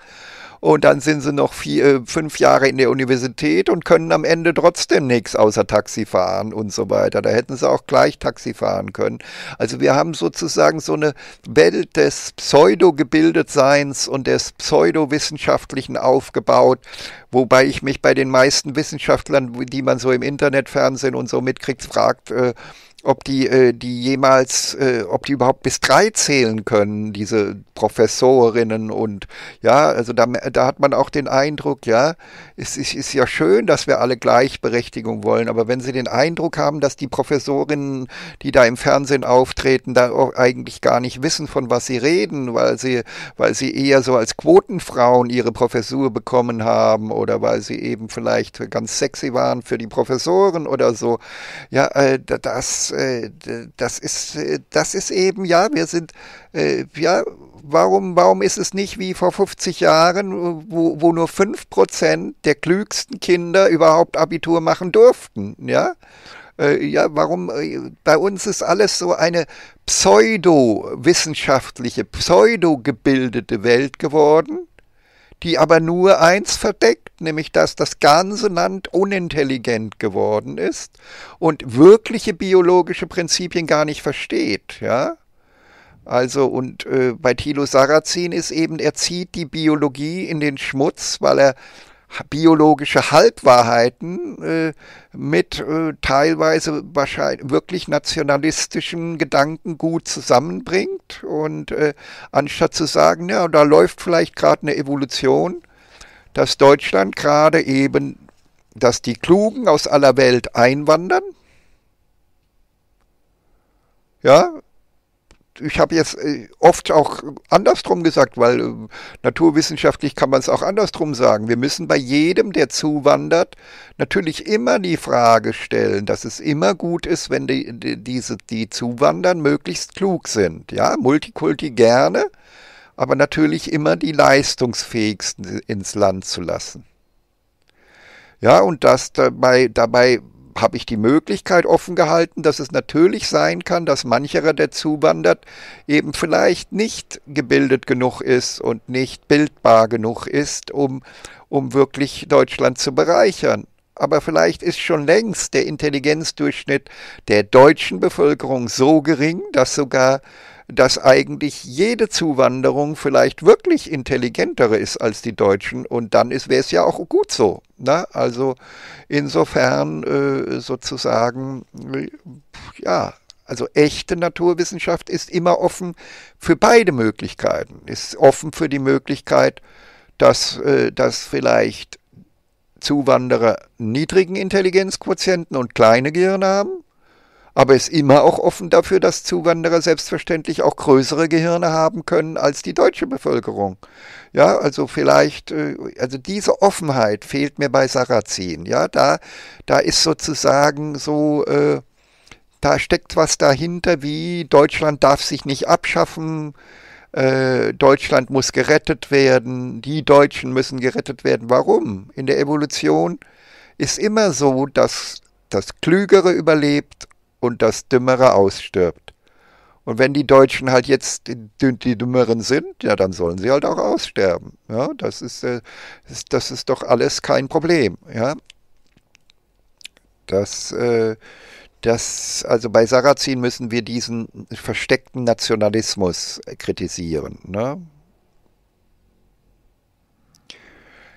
und dann sind sie noch vier, äh, fünf Jahre in der Universität und können am Ende trotzdem nichts außer Taxi fahren und so weiter. Da hätten sie auch gleich Taxi fahren können. Also wir haben sozusagen so eine Welt des Pseudo-Gebildetseins und des Pseudo-Wissenschaftlichen aufgebaut, wobei ich mich bei den meisten Wissenschaftlern, die man so im Internet, Fernsehen und so mitkriegt, fragt, äh, ob die, äh, die jemals, äh, ob die überhaupt bis drei zählen können, diese Professorinnen und ja, also da, da hat man auch den Eindruck, ja, es ist, ist ja schön, dass wir alle Gleichberechtigung wollen, aber wenn sie den Eindruck haben, dass die Professorinnen, die da im Fernsehen auftreten, da eigentlich gar nicht wissen, von was sie reden, weil sie, weil sie eher so als Quotenfrauen ihre Professur bekommen haben oder weil sie eben vielleicht ganz sexy waren für die Professoren oder so, ja, äh, das äh, das, ist, äh, das ist eben, ja, wir sind, äh, ja, warum, warum ist es nicht wie vor 50 Jahren, wo, wo nur 5% der klügsten Kinder überhaupt Abitur machen durften, ja? ja, warum bei uns ist alles so eine pseudo-wissenschaftliche, pseudo-gebildete Welt geworden die aber nur eins verdeckt, nämlich dass das ganze Land unintelligent geworden ist und wirkliche biologische Prinzipien gar nicht versteht, ja. Also und äh, bei Thilo Sarrazin ist eben, er zieht die Biologie in den Schmutz, weil er biologische Halbwahrheiten äh, mit äh, teilweise wahrscheinlich wirklich nationalistischen Gedanken gut zusammenbringt und äh, anstatt zu sagen, ja, da läuft vielleicht gerade eine Evolution, dass Deutschland gerade eben, dass die Klugen aus aller Welt einwandern, ja, ich habe jetzt äh, oft auch andersrum gesagt, weil äh, naturwissenschaftlich kann man es auch andersrum sagen. Wir müssen bei jedem, der zuwandert, natürlich immer die Frage stellen, dass es immer gut ist, wenn die, die, diese, die zuwandern, möglichst klug sind. Ja, Multikulti gerne, aber natürlich immer die leistungsfähigsten ins Land zu lassen. Ja, und das dabei, dabei habe ich die Möglichkeit offen gehalten, dass es natürlich sein kann, dass mancherer, der zuwandert, eben vielleicht nicht gebildet genug ist und nicht bildbar genug ist, um, um wirklich Deutschland zu bereichern. Aber vielleicht ist schon längst der Intelligenzdurchschnitt der deutschen Bevölkerung so gering, dass sogar dass eigentlich jede Zuwanderung vielleicht wirklich intelligentere ist als die Deutschen und dann wäre es ja auch gut so. Ne? Also insofern äh, sozusagen, äh, ja, also echte Naturwissenschaft ist immer offen für beide Möglichkeiten, ist offen für die Möglichkeit, dass, äh, dass vielleicht Zuwanderer niedrigen Intelligenzquotienten und kleine Gehirne haben aber ist immer auch offen dafür, dass Zuwanderer selbstverständlich auch größere Gehirne haben können als die deutsche Bevölkerung. Ja, also vielleicht, äh, also diese Offenheit fehlt mir bei Sarrazin. Ja, da, da ist sozusagen so, äh, da steckt was dahinter, wie Deutschland darf sich nicht abschaffen. Äh, Deutschland muss gerettet werden, die Deutschen müssen gerettet werden. Warum? In der Evolution ist immer so, dass das Klügere überlebt und das Dümmere ausstirbt. Und wenn die Deutschen halt jetzt die, Dümmeren sind, ja, dann sollen sie halt auch aussterben. Ja, das ist, äh, ist das ist doch alles kein Problem. Ja, das, äh, das, also bei Sarrazin müssen wir diesen versteckten Nationalismus kritisieren. Ne?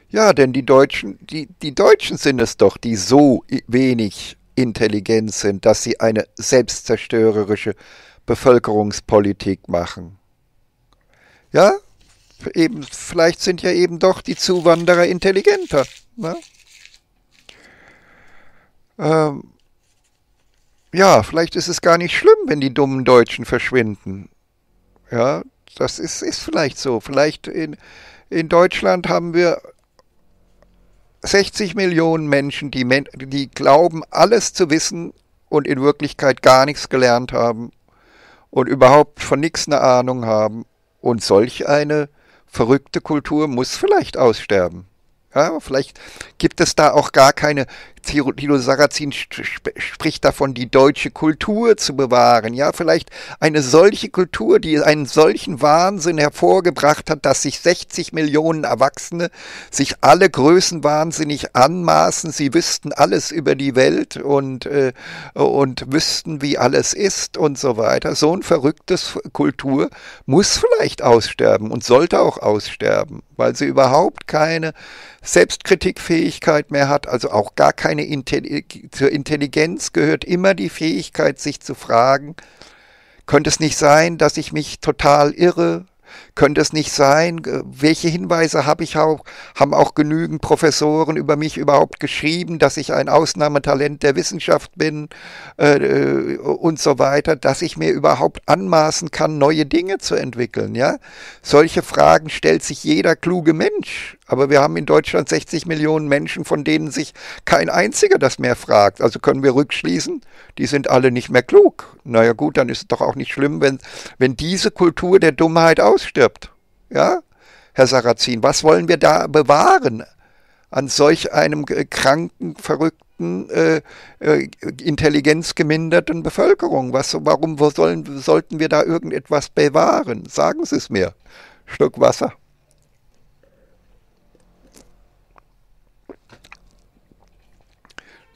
Ja, denn die Deutschen, die, die Deutschen sind es doch, die so wenig intelligent sind, dass sie eine selbstzerstörerische Bevölkerungspolitik machen. Ja, eben, vielleicht sind ja eben doch die Zuwanderer intelligenter. Ne? Ähm, ja, vielleicht ist es gar nicht schlimm, wenn die dummen Deutschen verschwinden. Ja, das ist, ist vielleicht so. Vielleicht in, in Deutschland haben wir 60 Millionen Menschen, die, men die glauben, alles zu wissen und in Wirklichkeit gar nichts gelernt haben und überhaupt von nichts eine Ahnung haben. Und solch eine verrückte Kultur muss vielleicht aussterben. Ja, vielleicht gibt es da auch gar keine Tilo Sarrazin spricht davon, die deutsche Kultur zu bewahren. Ja, vielleicht eine solche Kultur, die einen solchen Wahnsinn hervorgebracht hat, dass sich 60 Millionen Erwachsene sich alle Größen wahnsinnig anmaßen. Sie wüssten alles über die Welt und, äh, und wüssten, wie alles ist und so weiter. So ein verrücktes Kultur muss vielleicht aussterben und sollte auch aussterben, weil sie überhaupt keine Selbstkritikfähigkeit mehr hat, also auch gar keine keine Intelli zur Intelligenz gehört immer die Fähigkeit, sich zu fragen, könnte es nicht sein, dass ich mich total irre? Könnte es nicht sein, äh, welche Hinweise habe ich auch, haben auch genügend Professoren über mich überhaupt geschrieben, dass ich ein Ausnahmetalent der Wissenschaft bin äh, äh, und so weiter, dass ich mir überhaupt anmaßen kann, neue Dinge zu entwickeln, ja? Solche Fragen stellt sich jeder kluge Mensch aber wir haben in Deutschland 60 Millionen Menschen, von denen sich kein einziger das mehr fragt. Also können wir rückschließen, die sind alle nicht mehr klug. Naja gut, dann ist es doch auch nicht schlimm, wenn, wenn diese Kultur der Dummheit ausstirbt. Ja, Herr Sarrazin, was wollen wir da bewahren an solch einem kranken, verrückten, äh, äh, intelligenzgeminderten Bevölkerung? Was, warum wo sollen, sollten wir da irgendetwas bewahren? Sagen Sie es mir. Schluck Wasser.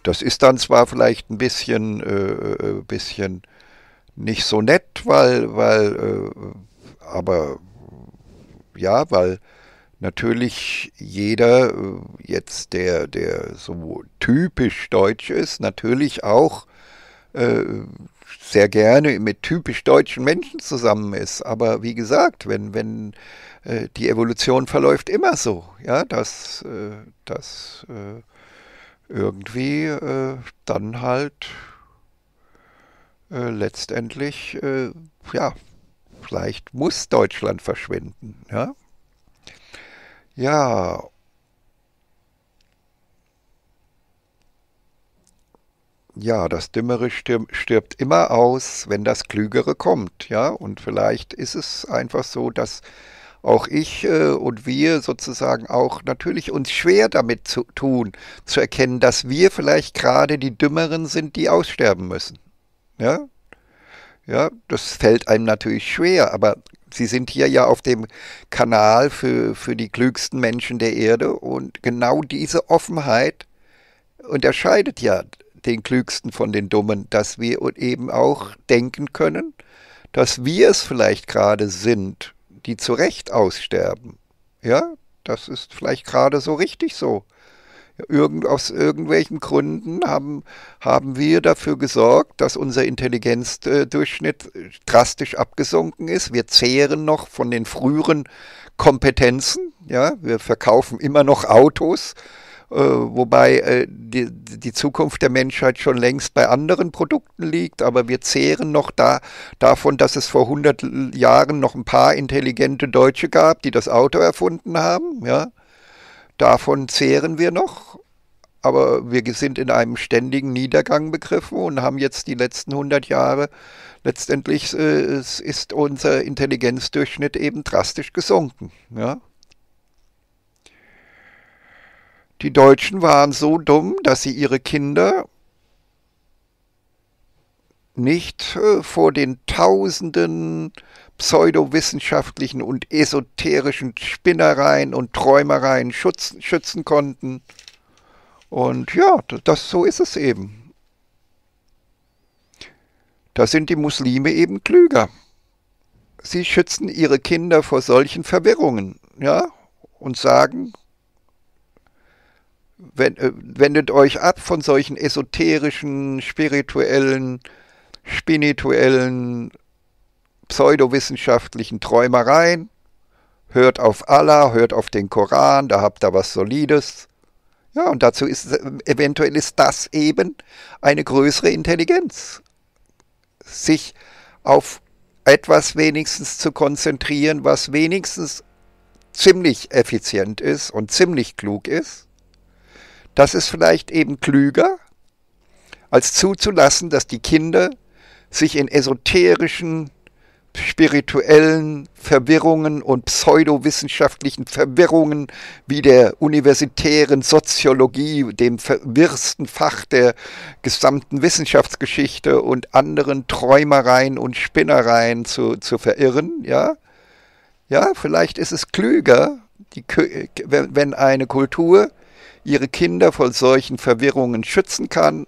Das ist dann zwar vielleicht ein bisschen, äh, äh, äh, bisschen nicht so nett, weil, weil, äh, aber ja, weil natürlich jeder äh, jetzt, der, der so typisch deutsch ist, natürlich auch äh, sehr gerne mit typisch deutschen Menschen zusammen ist. Aber wie gesagt, wenn, wenn die Evolution verläuft immer so, ja, dass, dass irgendwie äh, dann halt äh, letztendlich, äh, ja, vielleicht muss Deutschland verschwinden. Ja, ja ja, das Dümmere stirbt immer aus, wenn das Klügere kommt, ja. Und vielleicht ist es einfach so, dass auch ich äh, und wir sozusagen auch natürlich uns schwer damit zu tun, zu erkennen, dass wir vielleicht gerade die Dümmeren sind, die aussterben müssen. Ja? Ja, das fällt einem natürlich schwer, aber Sie sind hier ja auf dem Kanal für, für die klügsten Menschen der Erde und genau diese Offenheit unterscheidet ja den Klügsten von den Dummen, dass wir eben auch denken können, dass wir es vielleicht gerade sind, die zu Recht aussterben. Ja, das ist vielleicht gerade so richtig so. Irgend, aus irgendwelchen Gründen haben, haben wir dafür gesorgt, dass unser Intelligenzdurchschnitt äh, drastisch abgesunken ist. Wir zehren noch von den früheren Kompetenzen. Ja, wir verkaufen immer noch Autos. Äh, wobei äh, die, die, Zukunft der Menschheit schon längst bei anderen Produkten liegt, aber wir zehren noch da, davon, dass es vor 100 Jahren noch ein paar intelligente Deutsche gab, die das Auto erfunden haben. Ja. Davon zehren wir noch, aber wir sind in einem ständigen Niedergang begriffen und haben jetzt die letzten 100 Jahre, letztendlich äh, ist unser Intelligenzdurchschnitt eben drastisch gesunken. Ja. Die Deutschen waren so dumm, dass sie ihre Kinder nicht äh, vor den tausenden pseudowissenschaftlichen und esoterischen Spinnereien und Träumereien schützen, schützen konnten. Und ja, das, so ist es eben. Da sind die Muslime eben klüger. Sie schützen ihre Kinder vor solchen Verwirrungen, ja, und sagen, äh, wendet euch ab von solchen esoterischen, spirituellen, spirituellen, pseudowissenschaftlichen Träumereien. Hört auf Allah, hört auf den Koran, da habt ihr was Solides. Ja, und dazu ist, äh, eventuell ist das eben eine größere Intelligenz. Sich auf etwas wenigstens zu konzentrieren, was wenigstens ziemlich effizient ist und ziemlich klug ist das ist vielleicht eben klüger, als zuzulassen, dass die Kinder sich in esoterischen, spirituellen Verwirrungen und pseudowissenschaftlichen Verwirrungen wie der universitären Soziologie, dem verwirrsten Fach der gesamten Wissenschaftsgeschichte und anderen Träumereien und Spinnereien zu, zu verirren, ja? Ja, vielleicht ist es klüger, die, wenn eine Kultur ihre Kinder vor solchen Verwirrungen schützen kann.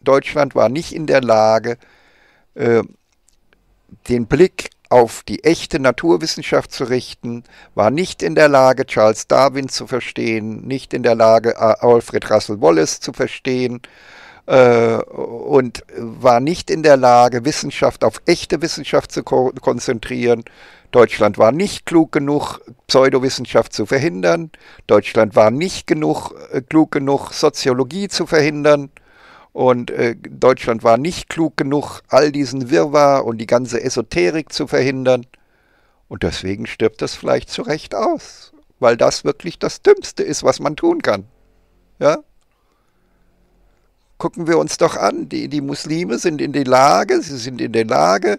Deutschland war nicht in der Lage, äh, den Blick auf die echte Naturwissenschaft zu richten, war nicht in der Lage, Charles Darwin zu verstehen, nicht in der Lage, Alfred Russell Wallace zu verstehen äh, und war nicht in der Lage, Wissenschaft auf echte Wissenschaft zu ko konzentrieren. Deutschland war nicht klug genug, Pseudowissenschaft zu verhindern. Deutschland war nicht genug, äh, klug genug, Soziologie zu verhindern. Und äh, Deutschland war nicht klug genug, all diesen Wirrwarr und die ganze Esoterik zu verhindern. Und deswegen stirbt das vielleicht zu Recht aus, weil das wirklich das Dümmste ist, was man tun kann. Ja, Gucken wir uns doch an, die, die Muslime sind in der Lage, sie sind in der Lage,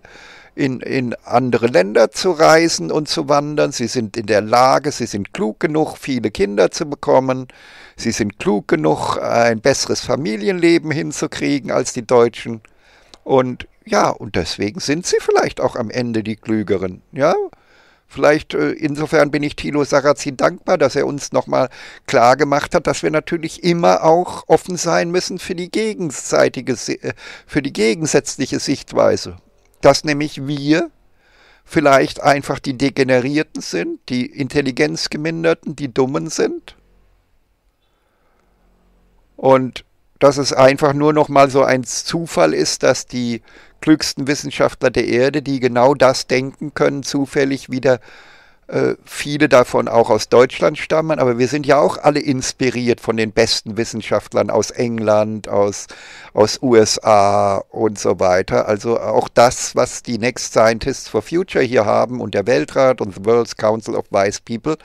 in, in andere Länder zu reisen und zu wandern. Sie sind in der Lage, sie sind klug genug, viele Kinder zu bekommen. Sie sind klug genug, ein besseres Familienleben hinzukriegen als die Deutschen. Und ja, und deswegen sind sie vielleicht auch am Ende die Klügeren. Ja, Vielleicht äh, insofern bin ich Thilo Sarrazin dankbar, dass er uns nochmal klar gemacht hat, dass wir natürlich immer auch offen sein müssen für die gegenseitige, äh, für die gegensätzliche Sichtweise. Dass nämlich wir vielleicht einfach die Degenerierten sind, die Intelligenzgeminderten, die Dummen sind. Und dass es einfach nur noch mal so ein Zufall ist, dass die klügsten Wissenschaftler der Erde, die genau das denken können, zufällig wieder äh, viele davon auch aus Deutschland stammen, aber wir sind ja auch alle inspiriert von den besten Wissenschaftlern aus England, aus, aus USA und so weiter. Also auch das, was die Next Scientists for Future hier haben und der Weltrat und the World Council of Wise People,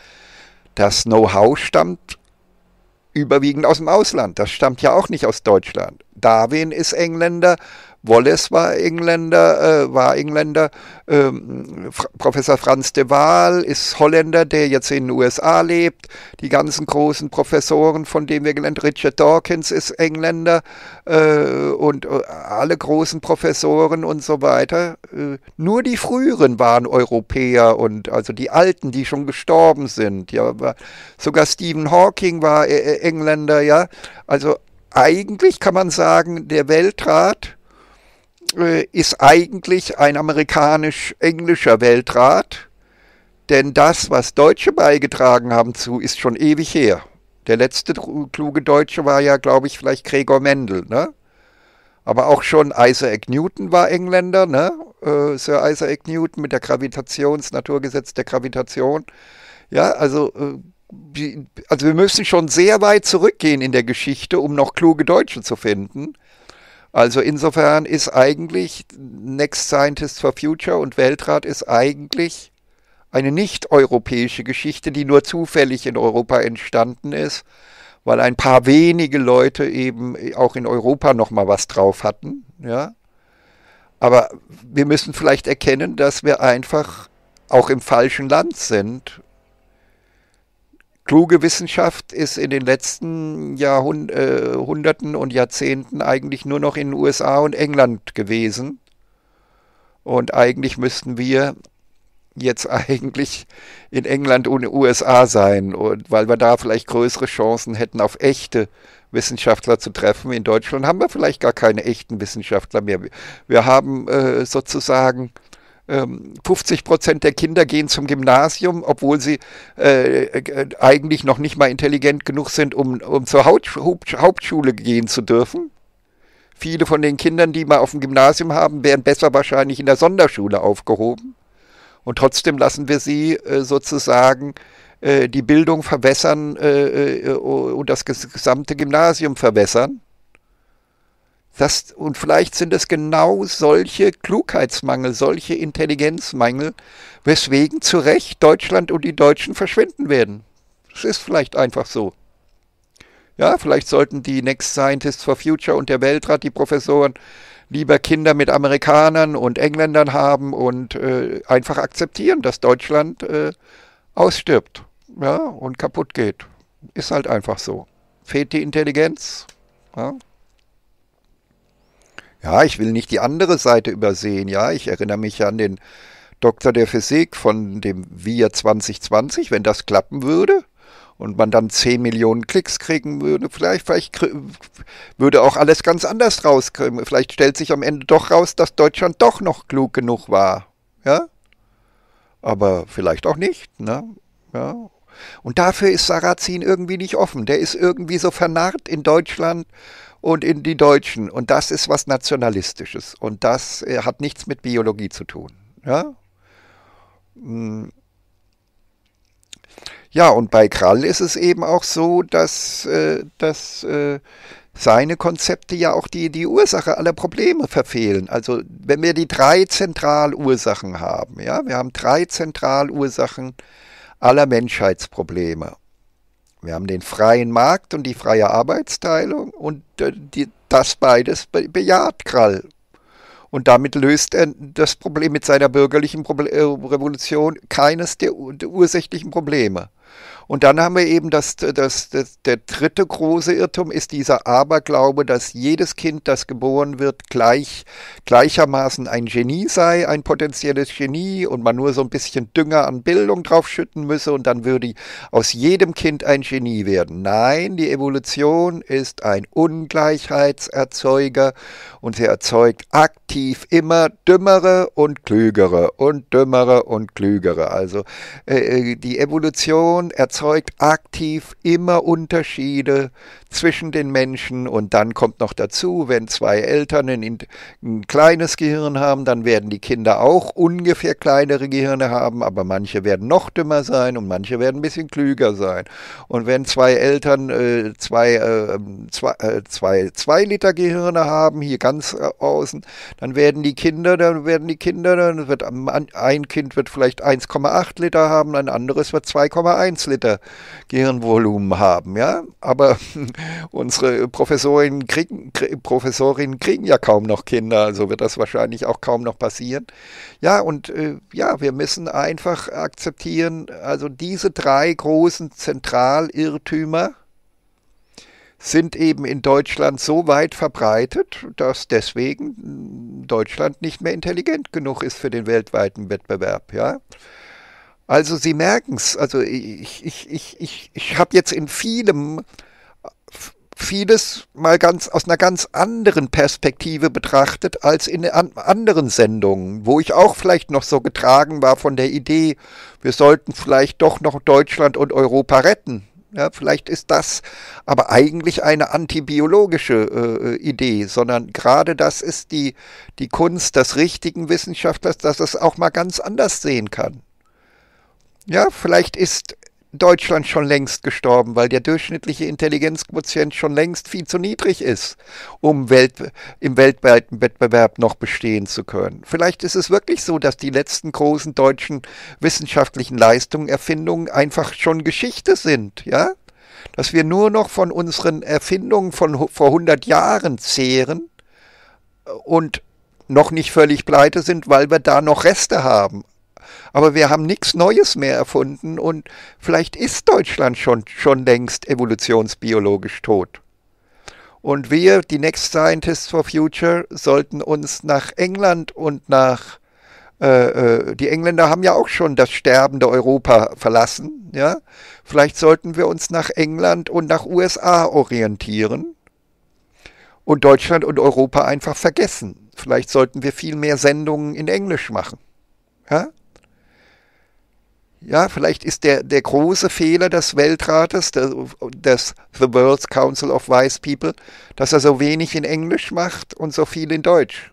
das Know-how stammt überwiegend aus dem Ausland. Das stammt ja auch nicht aus Deutschland. Darwin ist Engländer, Wallace war Engländer, äh, war Engländer, ähm, Fr Professor Franz de Waal ist Holländer, der jetzt in den USA lebt, die ganzen großen Professoren, von denen wir gelernt Richard Dawkins ist Engländer äh, und äh, alle großen Professoren und so weiter. Äh, nur die früheren waren Europäer und also die alten, die schon gestorben sind. Ja, sogar Stephen Hawking war äh, äh, Engländer, ja. Also eigentlich kann man sagen, der Weltrat äh, ist eigentlich ein amerikanisch-englischer Weltrat, denn das, was Deutsche beigetragen haben zu, ist schon ewig her. Der letzte kluge Deutsche war ja, glaube ich, vielleicht Gregor Mendel, ne? Aber auch schon Isaac Newton war Engländer, ne? Äh, Sir Isaac Newton mit der Gravitations, Naturgesetz der Gravitation. Ja, also, äh, also wir müssen schon sehr weit zurückgehen in der Geschichte, um noch kluge Deutsche zu finden. Also insofern ist eigentlich Next Scientists for Future und Weltrat ist eigentlich eine nicht-europäische Geschichte, die nur zufällig in Europa entstanden ist, weil ein paar wenige Leute eben auch in Europa noch mal was drauf hatten, ja. Aber wir müssen vielleicht erkennen, dass wir einfach auch im falschen Land sind kluge Wissenschaft ist in den letzten Jahrhunderten äh, und Jahrzehnten eigentlich nur noch in den USA und England gewesen. Und eigentlich müssten wir jetzt eigentlich in England und den USA sein, weil wir da vielleicht größere Chancen hätten, auf echte Wissenschaftler zu treffen. In Deutschland haben wir vielleicht gar keine echten Wissenschaftler mehr. Wir haben äh, sozusagen 50 ähm, Prozent der Kinder gehen zum Gymnasium, obwohl sie äh, äh, eigentlich noch nicht mal intelligent genug sind, um, um zur Hauptschule gehen zu dürfen. Viele von den Kindern, die mal auf dem Gymnasium haben, werden besser wahrscheinlich in der Sonderschule aufgehoben. Und trotzdem lassen wir sie äh, sozusagen äh, die Bildung verwässern äh, äh, und das gesamte Gymnasium verwässern. Das, und vielleicht sind es genau solche Klugheitsmangel, solche Intelligenzmangel, weswegen zu Recht Deutschland und die Deutschen verschwinden werden. Es ist vielleicht einfach so. Ja, vielleicht sollten die Next Scientists for Future und der Weltrat, die Professoren, lieber Kinder mit Amerikanern und Engländern haben und äh, einfach akzeptieren, dass Deutschland äh, ausstirbt ja, und kaputt geht. Ist halt einfach so. Fehlt die Intelligenz. Ja. Ja, ich will nicht die andere Seite übersehen. Ja, ich erinnere mich an den Doktor der Physik von dem Wir 2020, wenn das klappen würde und man dann 10 Millionen Klicks kriegen würde, vielleicht, vielleicht würde auch alles ganz anders rauskommen. Vielleicht stellt sich am Ende doch raus, dass Deutschland doch noch klug genug war. Ja? Aber vielleicht auch nicht. Ne? Ja. Und dafür ist Sarrazin irgendwie nicht offen. Der ist irgendwie so vernarrt in Deutschland und in die Deutschen. Und das ist was Nationalistisches. Und das äh, hat nichts mit Biologie zu tun. Ja, hm. ja und bei Krall ist es eben auch so, dass, äh, dass äh, seine Konzepte ja auch die, die Ursache aller Probleme verfehlen. Also wenn wir die drei Zentralursachen haben, ja, wir haben drei Zentralursachen aller Menschheitsprobleme. Wir haben den freien Markt und die freie Arbeitsteilung und äh, die, das beides bejaht Krall. Und damit löst er das Problem mit seiner bürgerlichen äh, Revolution keines der ursächlichen Probleme. Und dann haben wir eben das, das, das, der dritte große Irrtum ist dieser Aberglaube, dass jedes Kind, das geboren wird, gleich, gleichermaßen ein Genie sei, ein potenzielles Genie und man nur so ein bisschen Dünger an Bildung draufschütten müsse und dann würde aus jedem Kind ein Genie werden. Nein, die Evolution ist ein Ungleichheitserzeuger und sie erzeugt aktiv immer dümmere und klügere und dümmere und klügere. Also äh, äh die Evolution erzeugt erzeugt aktiv immer Unterschiede zwischen den Menschen und dann kommt noch dazu, wenn zwei Eltern ein, ein kleines Gehirn haben, dann werden die Kinder auch ungefähr kleinere Gehirne haben, aber manche werden noch dümmer sein und manche werden ein bisschen klüger sein. Und wenn zwei Eltern äh, zwei, äh, ähm, zwei, äh, zwei, zwei Liter Gehirne haben, hier ganz äh, außen, dann werden die Kinder, dann werden die Kinder, dann wird ein Kind wird vielleicht 1,8 Liter haben, ein anderes wird 2,1 Liter Gehirnvolumen haben, ja. Aber unsere Professorinnen kriegen, Professorinnen kriegen ja kaum noch Kinder, also wird das wahrscheinlich auch kaum noch passieren. Ja, und äh, ja, wir müssen einfach akzeptieren, also diese drei großen Zentralirrtümer sind eben in Deutschland so weit verbreitet, dass deswegen Deutschland nicht mehr intelligent genug ist für den weltweiten Wettbewerb, ja. Also Sie merken es, also ich, ich, ich, ich, ich habe jetzt in vielem vieles mal ganz aus einer ganz anderen Perspektive betrachtet als in anderen Sendungen, wo ich auch vielleicht noch so getragen war von der Idee, wir sollten vielleicht doch noch Deutschland und Europa retten. Ja, vielleicht ist das aber eigentlich eine antibiologische äh, Idee, sondern gerade das ist die, die Kunst des richtigen Wissenschaftlers, dass es auch mal ganz anders sehen kann. Ja, vielleicht ist Deutschland schon längst gestorben, weil der durchschnittliche Intelligenzquotient schon längst viel zu niedrig ist, um Welt, im weltweiten Wettbewerb noch bestehen zu können. Vielleicht ist es wirklich so, dass die letzten großen deutschen wissenschaftlichen Leistungen, Erfindungen einfach schon Geschichte sind, ja? Dass wir nur noch von unseren Erfindungen von vor 100 Jahren zehren und noch nicht völlig pleite sind, weil wir da noch Reste haben. Aber wir haben nichts Neues mehr erfunden und vielleicht ist Deutschland schon, schon längst evolutionsbiologisch tot. Und wir, die Next Scientists for Future, sollten uns nach England und nach äh, äh, die Engländer haben ja auch schon das sterbende Europa verlassen. Ja? Vielleicht sollten wir uns nach England und nach USA orientieren und Deutschland und Europa einfach vergessen. Vielleicht sollten wir viel mehr Sendungen in Englisch machen. Ja? Ja, vielleicht ist der, der große Fehler des Weltrates, des, des The World Council of Wise People, dass er so wenig in Englisch macht und so viel in Deutsch.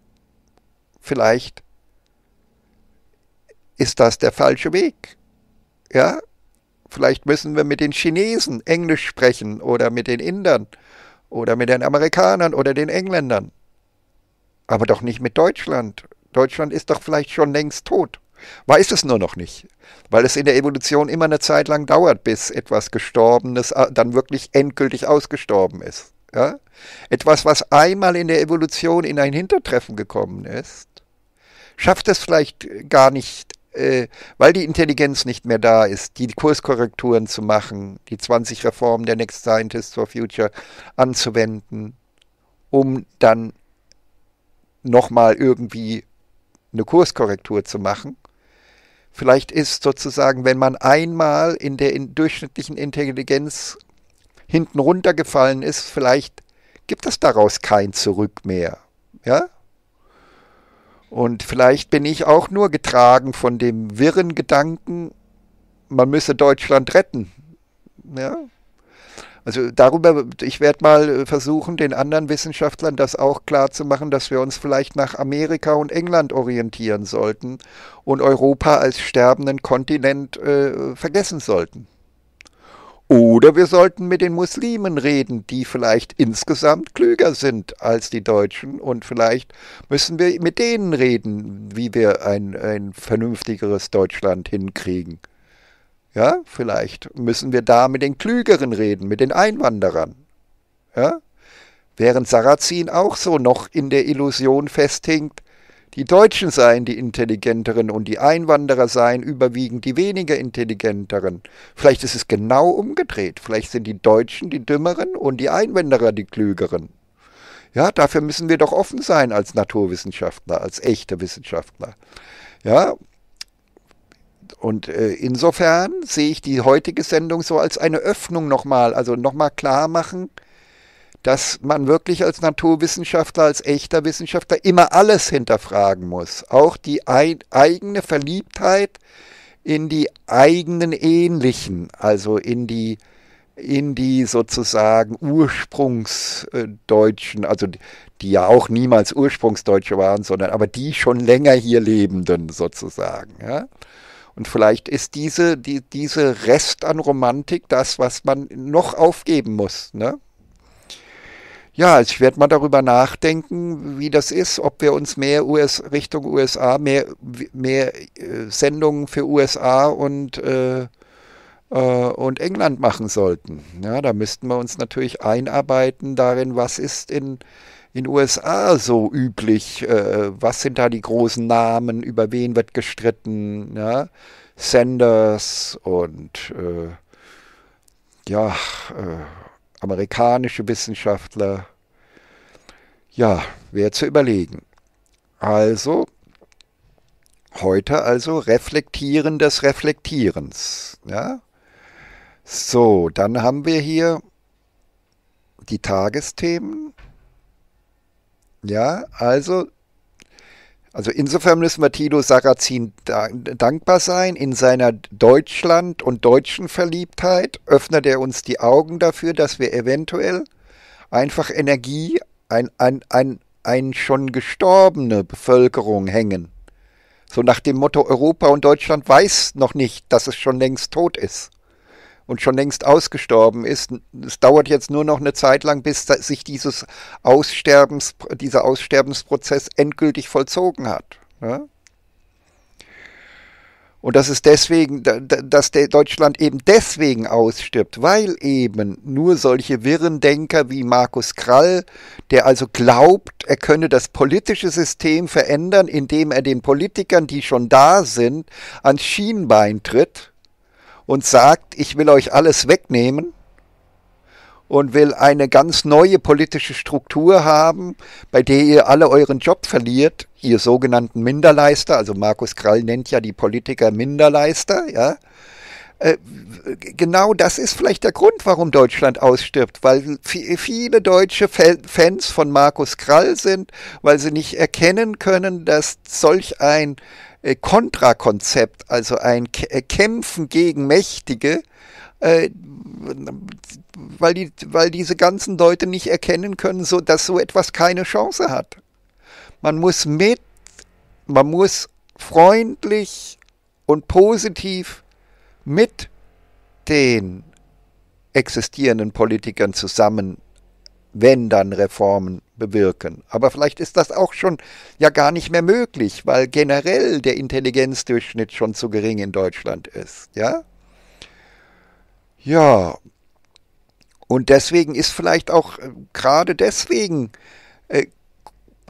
Vielleicht ist das der falsche Weg. Ja, vielleicht müssen wir mit den Chinesen Englisch sprechen oder mit den Indern oder mit den Amerikanern oder den Engländern. Aber doch nicht mit Deutschland. Deutschland ist doch vielleicht schon längst tot weiß es nur noch nicht, weil es in der Evolution immer eine Zeit lang dauert, bis etwas Gestorbenes äh, dann wirklich endgültig ausgestorben ist. Ja? Etwas, was einmal in der Evolution in ein Hintertreffen gekommen ist, schafft es vielleicht gar nicht, äh, weil die Intelligenz nicht mehr da ist, die Kurskorrekturen zu machen, die 20 Reformen der Next Scientists for Future anzuwenden, um dann nochmal irgendwie eine Kurskorrektur zu machen vielleicht ist, sozusagen, wenn man einmal in der in durchschnittlichen Intelligenz hinten runtergefallen ist, vielleicht gibt es daraus kein Zurück mehr. Ja? Und vielleicht bin ich auch nur getragen von dem wirren Gedanken, man müsse Deutschland retten. Ja? Also darüber, ich werde mal äh, versuchen, den anderen Wissenschaftlern das auch klarzumachen, dass wir uns vielleicht nach Amerika und England orientieren sollten und Europa als sterbenden Kontinent äh, vergessen sollten. Oder wir sollten mit den Muslimen reden, die vielleicht insgesamt klüger sind als die Deutschen und vielleicht müssen wir mit denen reden, wie wir ein, ein vernünftigeres Deutschland hinkriegen. Ja, vielleicht müssen wir da mit den Klügeren reden, mit den Einwanderern. Ja? Während Sarrazin auch so noch in der Illusion festhängt, die Deutschen seien die Intelligenteren und die Einwanderer seien überwiegend die weniger Intelligenteren. Vielleicht ist es genau umgedreht. Vielleicht sind die Deutschen die Dümmeren und die Einwanderer die Klügeren. Ja, dafür müssen wir doch offen sein als Naturwissenschaftler, als echte Wissenschaftler. Ja, und äh, insofern sehe ich die heutige Sendung so als eine Öffnung nochmal, also nochmal klar machen, dass man wirklich als Naturwissenschaftler, als echter Wissenschaftler immer alles hinterfragen muss. Auch die ei eigene Verliebtheit in die eigenen Ähnlichen, also in die, in die sozusagen Ursprungsdeutschen, also die ja auch niemals Ursprungsdeutsche waren, sondern aber die schon länger hier Lebenden sozusagen. Ja? Und vielleicht ist diese, die, diese Rest an Romantik das, was man noch aufgeben muss. Ne? Ja, also ich werde mal darüber nachdenken, wie das ist, ob wir uns mehr US Richtung USA, mehr, mehr äh, Sendungen für USA und, äh, äh, und England machen sollten. Ja, da müssten wir uns natürlich einarbeiten darin, was ist in in USA so üblich? Äh, was sind da die großen Namen? Über wen wird gestritten? Ja? Sanders und äh, ja, äh, amerikanische Wissenschaftler. Ja, wäre zu überlegen. Also, heute also Reflektieren des Reflektierens. Ja? So, dann haben wir hier die Tagesthemen. Ja, also, also insofern müssen wir Tito Sarrazin dankbar sein. In seiner Deutschland- und deutschen Verliebtheit öffnet er uns die Augen dafür, dass wir eventuell einfach Energie an ein, ein, ein schon gestorbene Bevölkerung hängen. So nach dem Motto, Europa und Deutschland weiß noch nicht, dass es schon längst tot ist und schon längst ausgestorben ist. Es dauert jetzt nur noch eine Zeit lang, bis sich dieses Aussterbens, dieser Aussterbensprozess endgültig vollzogen hat. Ne? Und das ist deswegen, dass Deutschland eben deswegen ausstirbt, weil eben nur solche Wirrendenker wie Markus Krall, der also glaubt, er könne das politische System verändern, indem er den Politikern, die schon da sind, ans Schienbein tritt, und sagt, ich will euch alles wegnehmen und will eine ganz neue politische Struktur haben, bei der ihr alle euren Job verliert, ihr sogenannten Minderleister, also Markus Krall nennt ja die Politiker Minderleister, ja. Äh, genau das ist vielleicht der Grund, warum Deutschland ausstirbt, weil viele deutsche Fans von Markus Krall sind, weil sie nicht erkennen können, dass solch ein äh, Kontrakonzept, also ein äh, Kämpfen gegen Mächtige, äh, weil, die, weil diese ganzen Leute nicht erkennen können, so, dass so etwas keine Chance hat. Man muss mit, man muss freundlich und positiv mit den existierenden Politikern zusammen wenn dann Reformen bewirken. Aber vielleicht ist das auch schon ja gar nicht mehr möglich, weil generell der Intelligenzdurchschnitt schon zu gering in Deutschland ist, ja? Ja. Und deswegen ist vielleicht auch äh, gerade deswegen äh,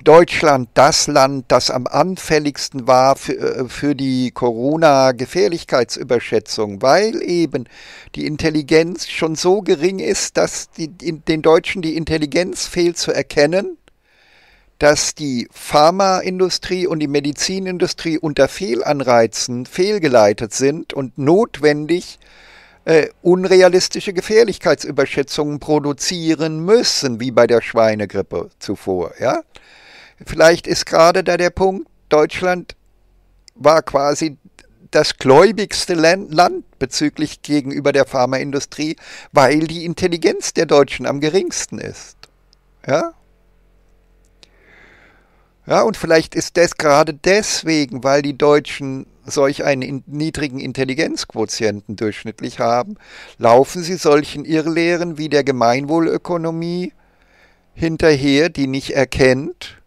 Deutschland das Land, das am anfälligsten war für, äh, für die Corona-Gefährlichkeitsüberschätzung, weil eben die Intelligenz schon so gering ist, dass die, den Deutschen die Intelligenz fehlt zu erkennen, dass die Pharmaindustrie und die Medizinindustrie unter Fehlanreizen fehlgeleitet sind und notwendig äh, unrealistische Gefährlichkeitsüberschätzungen produzieren müssen, wie bei der Schweinegrippe zuvor. Ja? Vielleicht ist gerade da der Punkt, Deutschland war quasi das gläubigste Land bezüglich gegenüber der Pharmaindustrie, weil die Intelligenz der Deutschen am geringsten ist. Ja? Ja, und vielleicht ist das gerade deswegen, weil die Deutschen solch einen niedrigen Intelligenzquotienten durchschnittlich haben, laufen sie solchen Irrlehren wie der Gemeinwohlökonomie hinterher, die nicht erkennt,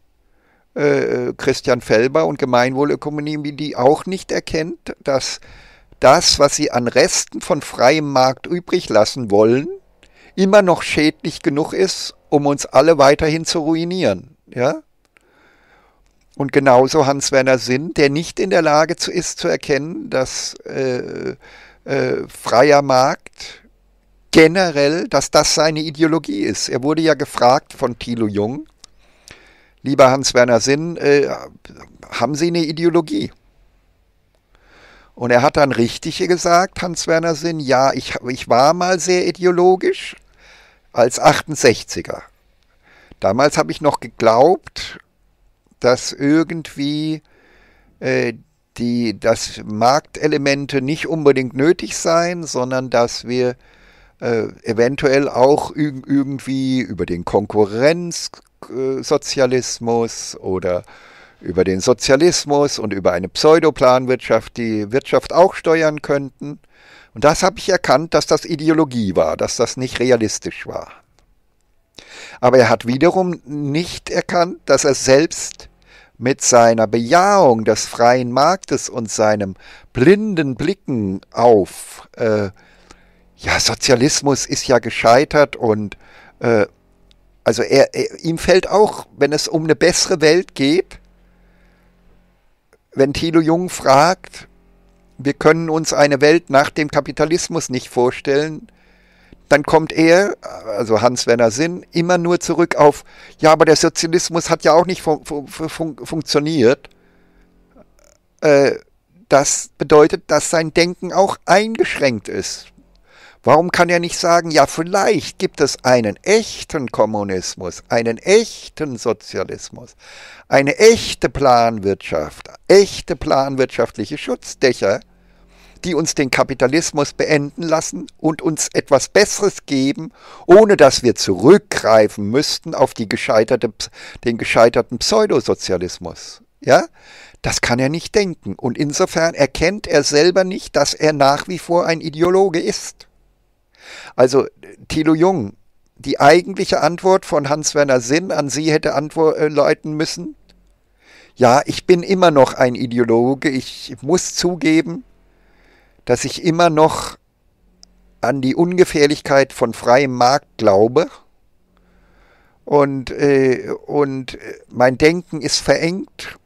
äh, Christian Felber und Gemeinwohlökonomie, die auch nicht erkennt, dass das, was sie an Resten von freiem Markt übrig lassen wollen, immer noch schädlich genug ist, um uns alle weiterhin zu ruinieren. Ja? Und genauso Hans-Werner Sinn, der nicht in der Lage zu, ist zu erkennen, dass äh, äh, freier Markt generell, dass das seine Ideologie ist. Er wurde ja gefragt von Thilo Jung, lieber Hans-Werner Sinn, äh, haben Sie eine Ideologie? Und er hat dann richtig gesagt, Hans-Werner Sinn, ja, ich, ich war mal sehr ideologisch als 68er. Damals habe ich noch geglaubt, dass irgendwie äh, die, dass Marktelemente nicht unbedingt nötig seien, sondern dass wir äh, eventuell auch irgendwie über den Konkurrenz, Sozialismus oder über den Sozialismus und über eine Pseudoplanwirtschaft die Wirtschaft auch steuern könnten. Und das habe ich erkannt, dass das Ideologie war, dass das nicht realistisch war. Aber er hat wiederum nicht erkannt, dass er selbst mit seiner Bejahung des freien Marktes und seinem blinden Blicken auf, äh, ja, Sozialismus ist ja gescheitert und äh, also er, er, ihm fällt auch, wenn es um eine bessere Welt geht, wenn Thilo Jung fragt, wir können uns eine Welt nach dem Kapitalismus nicht vorstellen, dann kommt er, also Hans-Werner Sinn, immer nur zurück auf, ja, aber der Sozialismus hat ja auch nicht fun fun funktioniert. Äh, das bedeutet, dass sein Denken auch eingeschränkt ist. Warum kann er nicht sagen, ja vielleicht gibt es einen echten Kommunismus, einen echten Sozialismus, eine echte Planwirtschaft, echte planwirtschaftliche Schutzdächer, die uns den Kapitalismus beenden lassen und uns etwas Besseres geben, ohne dass wir zurückgreifen müssten auf die gescheiterte, den gescheiterten Pseudosozialismus. Ja? Das kann er nicht denken und insofern erkennt er selber nicht, dass er nach wie vor ein Ideologe ist. Also Thilo Jung, die eigentliche Antwort von Hans-Werner Sinn an Sie hätte antworten müssen. Ja, ich bin immer noch ein Ideologe. Ich muss zugeben, dass ich immer noch an die Ungefährlichkeit von freiem Markt glaube. Und, äh, und äh, mein Denken ist verengt.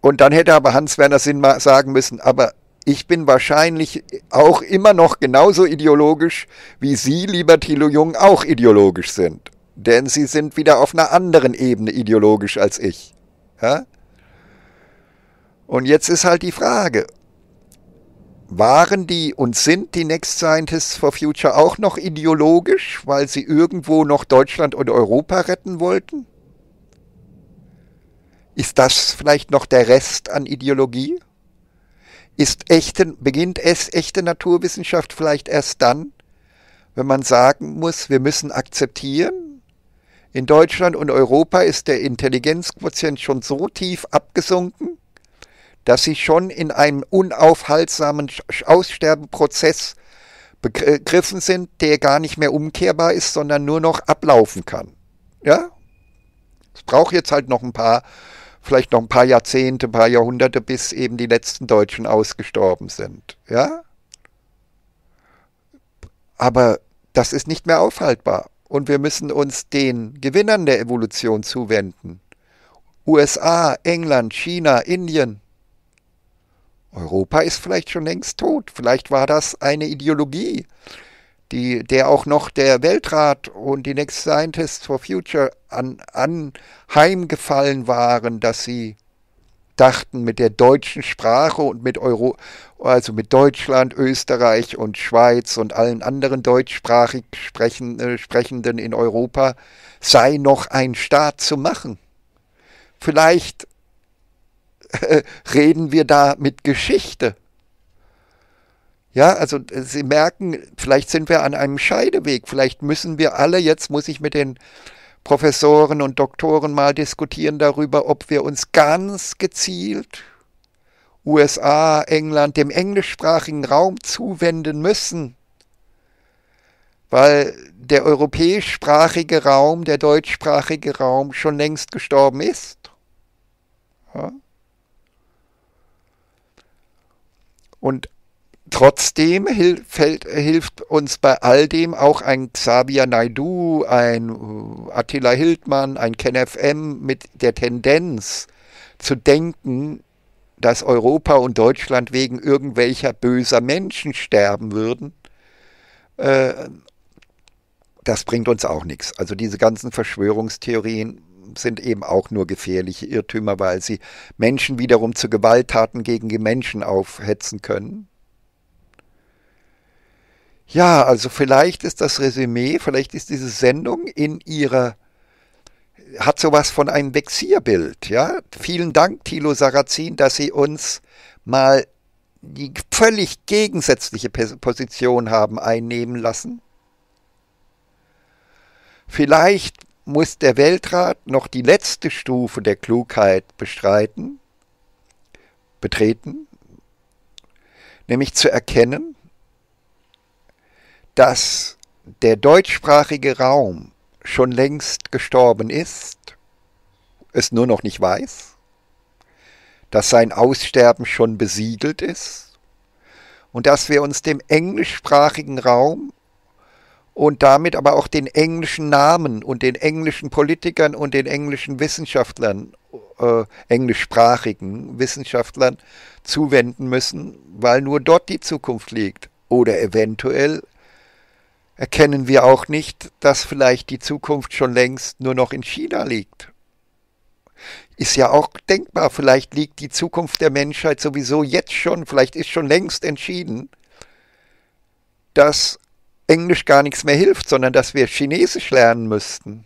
Und dann hätte aber Hans-Werner Sinn mal sagen müssen, aber ich bin wahrscheinlich auch immer noch genauso ideologisch, wie Sie, lieber Thilo Jung, auch ideologisch sind. Denn Sie sind wieder auf einer anderen Ebene ideologisch als ich. Ja? Und jetzt ist halt die Frage, waren die und sind die Next Scientists for Future auch noch ideologisch, weil sie irgendwo noch Deutschland und Europa retten wollten? Ist das vielleicht noch der Rest an Ideologie? ist echte, beginnt es echte Naturwissenschaft vielleicht erst dann, wenn man sagen muss, wir müssen akzeptieren. In Deutschland und Europa ist der Intelligenzquotient schon so tief abgesunken, dass sie schon in einem unaufhaltsamen Aussterbenprozess begriffen sind, der gar nicht mehr umkehrbar ist, sondern nur noch ablaufen kann. Ja? Es braucht jetzt halt noch ein paar vielleicht noch ein paar Jahrzehnte, ein paar Jahrhunderte, bis eben die letzten Deutschen ausgestorben sind. Ja? Aber das ist nicht mehr aufhaltbar. Und wir müssen uns den Gewinnern der Evolution zuwenden. USA, England, China, Indien. Europa ist vielleicht schon längst tot. Vielleicht war das eine Ideologie, die, der auch noch der Weltrat und die Next Scientists for Future an, anheimgefallen waren, dass sie dachten, mit der deutschen Sprache und mit Euro, also mit Deutschland, Österreich und Schweiz und allen anderen deutschsprachig äh, Sprechenden in Europa sei noch ein Staat zu machen. Vielleicht äh, reden wir da mit Geschichte. Ja, also äh, Sie merken, vielleicht sind wir an einem Scheideweg. Vielleicht müssen wir alle, jetzt muss ich mit den Professoren und Doktoren mal diskutieren darüber, ob wir uns ganz gezielt USA, England, dem englischsprachigen Raum zuwenden müssen. Weil der europäischsprachige Raum, der deutschsprachige Raum schon längst gestorben ist. Ja. Und Trotzdem hilf, fällt, hilft uns bei all dem auch ein Xavier Naidu, ein äh, Attila Hildmann, ein Ken FM mit der Tendenz zu denken, dass Europa und Deutschland wegen irgendwelcher böser Menschen sterben würden. Äh, das bringt uns auch nichts. Also diese ganzen Verschwörungstheorien sind eben auch nur gefährliche Irrtümer, weil sie Menschen wiederum zu Gewalttaten gegen die Menschen aufhetzen können. Ja, also vielleicht ist das Resümee, vielleicht ist diese Sendung in ihrer hat sowas von einem Vexierbild, ja? Vielen Dank Thilo Sarrazin, dass Sie uns mal die völlig gegensätzliche Position haben einnehmen lassen. Vielleicht muss der Weltrat noch die letzte Stufe der Klugheit bestreiten, betreten, nämlich zu erkennen, dass der deutschsprachige Raum schon längst gestorben ist, es nur noch nicht weiß, dass sein Aussterben schon besiegelt ist und dass wir uns dem englischsprachigen Raum und damit aber auch den englischen Namen und den englischen Politikern und den englischen Wissenschaftlern, äh, englischsprachigen Wissenschaftlern zuwenden müssen, weil nur dort die Zukunft liegt oder eventuell Erkennen wir auch nicht, dass vielleicht die Zukunft schon längst nur noch in China liegt? Ist ja auch denkbar, vielleicht liegt die Zukunft der Menschheit sowieso jetzt schon, vielleicht ist schon längst entschieden, dass Englisch gar nichts mehr hilft, sondern dass wir Chinesisch lernen müssten.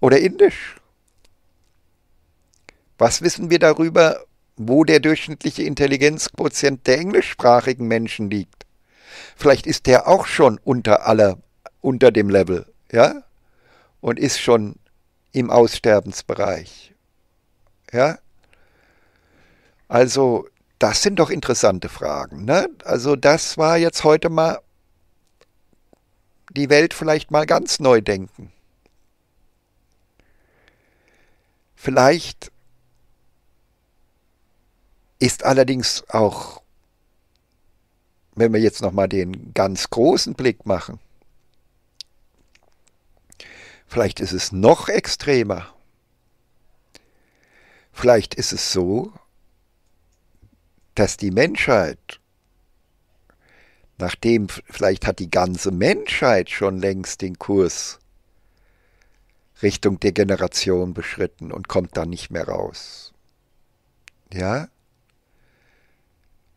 Oder Indisch. Was wissen wir darüber, wo der durchschnittliche Intelligenzquotient der englischsprachigen Menschen liegt? Vielleicht ist der auch schon unter aller, unter dem Level, ja? Und ist schon im Aussterbensbereich. Ja? Also, das sind doch interessante Fragen. Ne? Also, das war jetzt heute mal die Welt vielleicht mal ganz neu denken. Vielleicht ist allerdings auch wenn wir jetzt nochmal den ganz großen Blick machen, vielleicht ist es noch extremer. Vielleicht ist es so, dass die Menschheit, nachdem vielleicht hat die ganze Menschheit schon längst den Kurs Richtung Degeneration beschritten und kommt dann nicht mehr raus. Ja?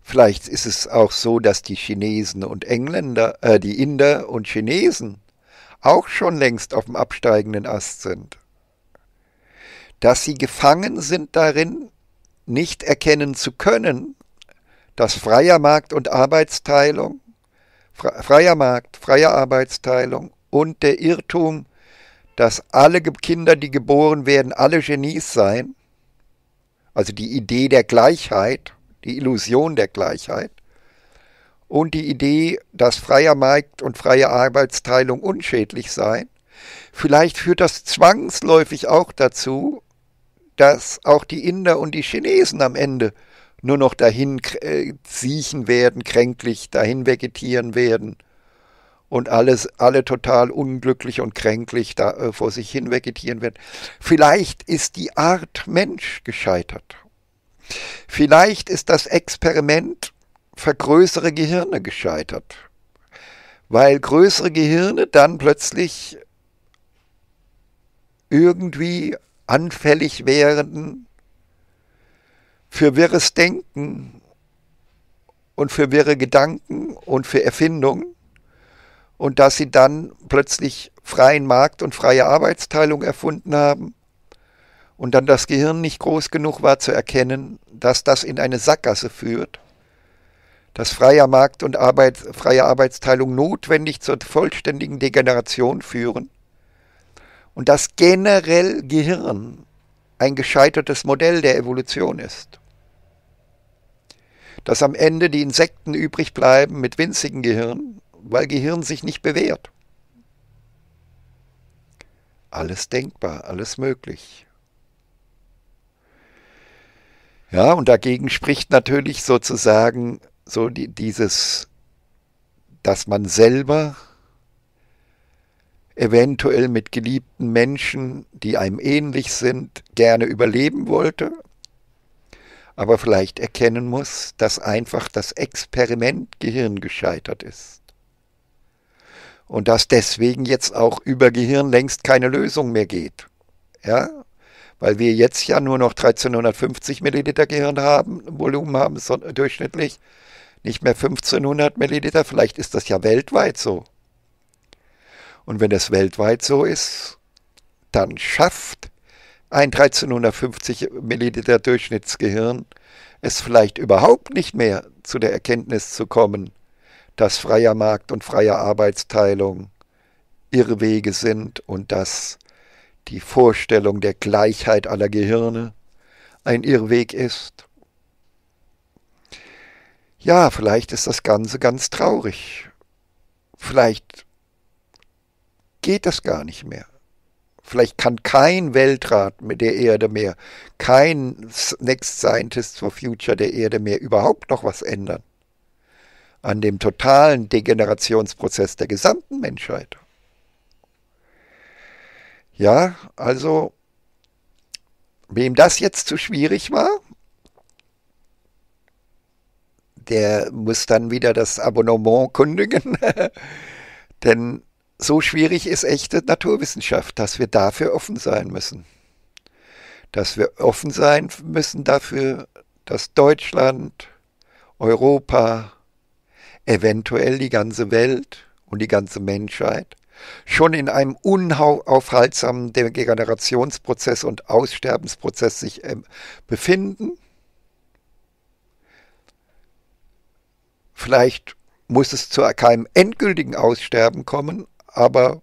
Vielleicht ist es auch so, dass die Chinesen und Engländer, äh, die Inder und Chinesen auch schon längst auf dem absteigenden Ast sind. Dass sie gefangen sind darin, nicht erkennen zu können, dass freier Markt und Arbeitsteilung, freier Markt, freie Arbeitsteilung und der Irrtum, dass alle Kinder, die geboren werden, alle Genies seien, also die Idee der Gleichheit, die Illusion der Gleichheit und die Idee, dass freier Markt und freie Arbeitsteilung unschädlich seien. Vielleicht führt das zwangsläufig auch dazu, dass auch die Inder und die Chinesen am Ende nur noch dahin äh, siechen werden, kränklich dahin vegetieren werden und alles, alle total unglücklich und kränklich da, äh, vor sich hin vegetieren werden. Vielleicht ist die Art Mensch gescheitert. Vielleicht ist das Experiment für größere Gehirne gescheitert, weil größere Gehirne dann plötzlich irgendwie anfällig wären für wirres Denken und für wirre Gedanken und für Erfindungen und dass sie dann plötzlich freien Markt und freie Arbeitsteilung erfunden haben und dann das Gehirn nicht groß genug war zu erkennen, dass das in eine Sackgasse führt, dass freier Markt und Arbeit, freie Arbeitsteilung notwendig zur vollständigen Degeneration führen und dass generell Gehirn ein gescheitertes Modell der Evolution ist. Dass am Ende die Insekten übrig bleiben mit winzigen Gehirn, weil Gehirn sich nicht bewährt. Alles denkbar, alles möglich. Ja, und dagegen spricht natürlich sozusagen so die, dieses, dass man selber eventuell mit geliebten Menschen, die einem ähnlich sind, gerne überleben wollte, aber vielleicht erkennen muss, dass einfach das Experiment Gehirn gescheitert ist. Und dass deswegen jetzt auch über Gehirn längst keine Lösung mehr geht. Ja, weil wir jetzt ja nur noch 1350 Milliliter Gehirn haben, Volumen haben so, durchschnittlich, nicht mehr 1500 Milliliter. Vielleicht ist das ja weltweit so. Und wenn das weltweit so ist, dann schafft ein 1350 Milliliter Durchschnittsgehirn es vielleicht überhaupt nicht mehr zu der Erkenntnis zu kommen, dass freier Markt und freie Arbeitsteilung Irrwege sind und dass die Vorstellung der Gleichheit aller Gehirne ein Irrweg ist. Ja, vielleicht ist das Ganze ganz traurig. Vielleicht geht das gar nicht mehr. Vielleicht kann kein Weltrat mit der Erde mehr, kein Next Scientist for Future der Erde mehr überhaupt noch was ändern. An dem totalen Degenerationsprozess der gesamten Menschheit. Ja, also wem das jetzt zu schwierig war, der muss dann wieder das Abonnement kündigen. Denn so schwierig ist echte Naturwissenschaft, dass wir dafür offen sein müssen. Dass wir offen sein müssen dafür, dass Deutschland, Europa, eventuell die ganze Welt und die ganze Menschheit schon in einem unaufhaltsamen Degenerationsprozess und Aussterbensprozess sich ähm, befinden. Vielleicht muss es zu keinem endgültigen Aussterben kommen, aber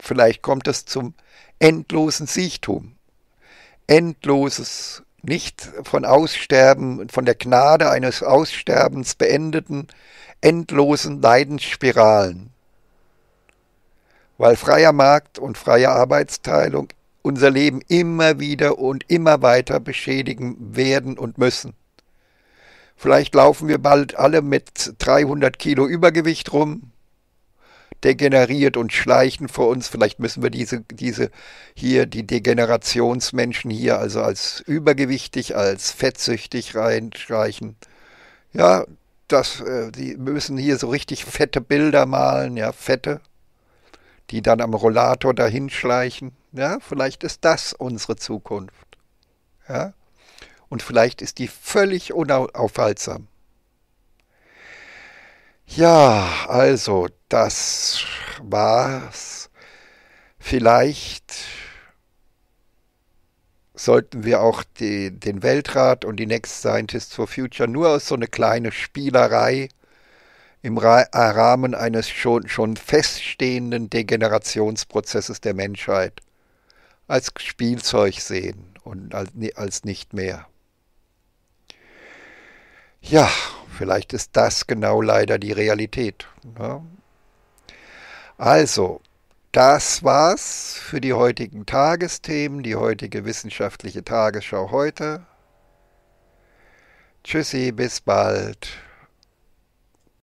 vielleicht kommt es zum endlosen Siechtum, endloses nicht von Aussterben, von der Gnade eines Aussterbens beendeten, endlosen Leidensspiralen. Weil freier Markt und freie Arbeitsteilung unser Leben immer wieder und immer weiter beschädigen werden und müssen. Vielleicht laufen wir bald alle mit 300 Kilo Übergewicht rum, degeneriert und schleichen vor uns. Vielleicht müssen wir diese, diese hier, die Degenerationsmenschen hier, also als übergewichtig, als fettsüchtig reinschleichen. Ja, das, äh, die müssen hier so richtig fette Bilder malen, ja, fette, die dann am Rollator dahinschleichen. Ja, vielleicht ist das unsere Zukunft. Ja, und vielleicht ist die völlig unaufhaltsam. Ja, also das war's. Vielleicht sollten wir auch die, den Weltrat und die Next Scientists for Future nur aus so eine kleine Spielerei im äh, Rahmen eines schon, schon feststehenden Degenerationsprozesses der Menschheit als Spielzeug sehen und als, als nicht mehr. Ja, vielleicht ist das genau leider die Realität. Ne? Also, das war's für die heutigen Tagesthemen, die heutige wissenschaftliche Tagesschau heute. Tschüssi, bis bald.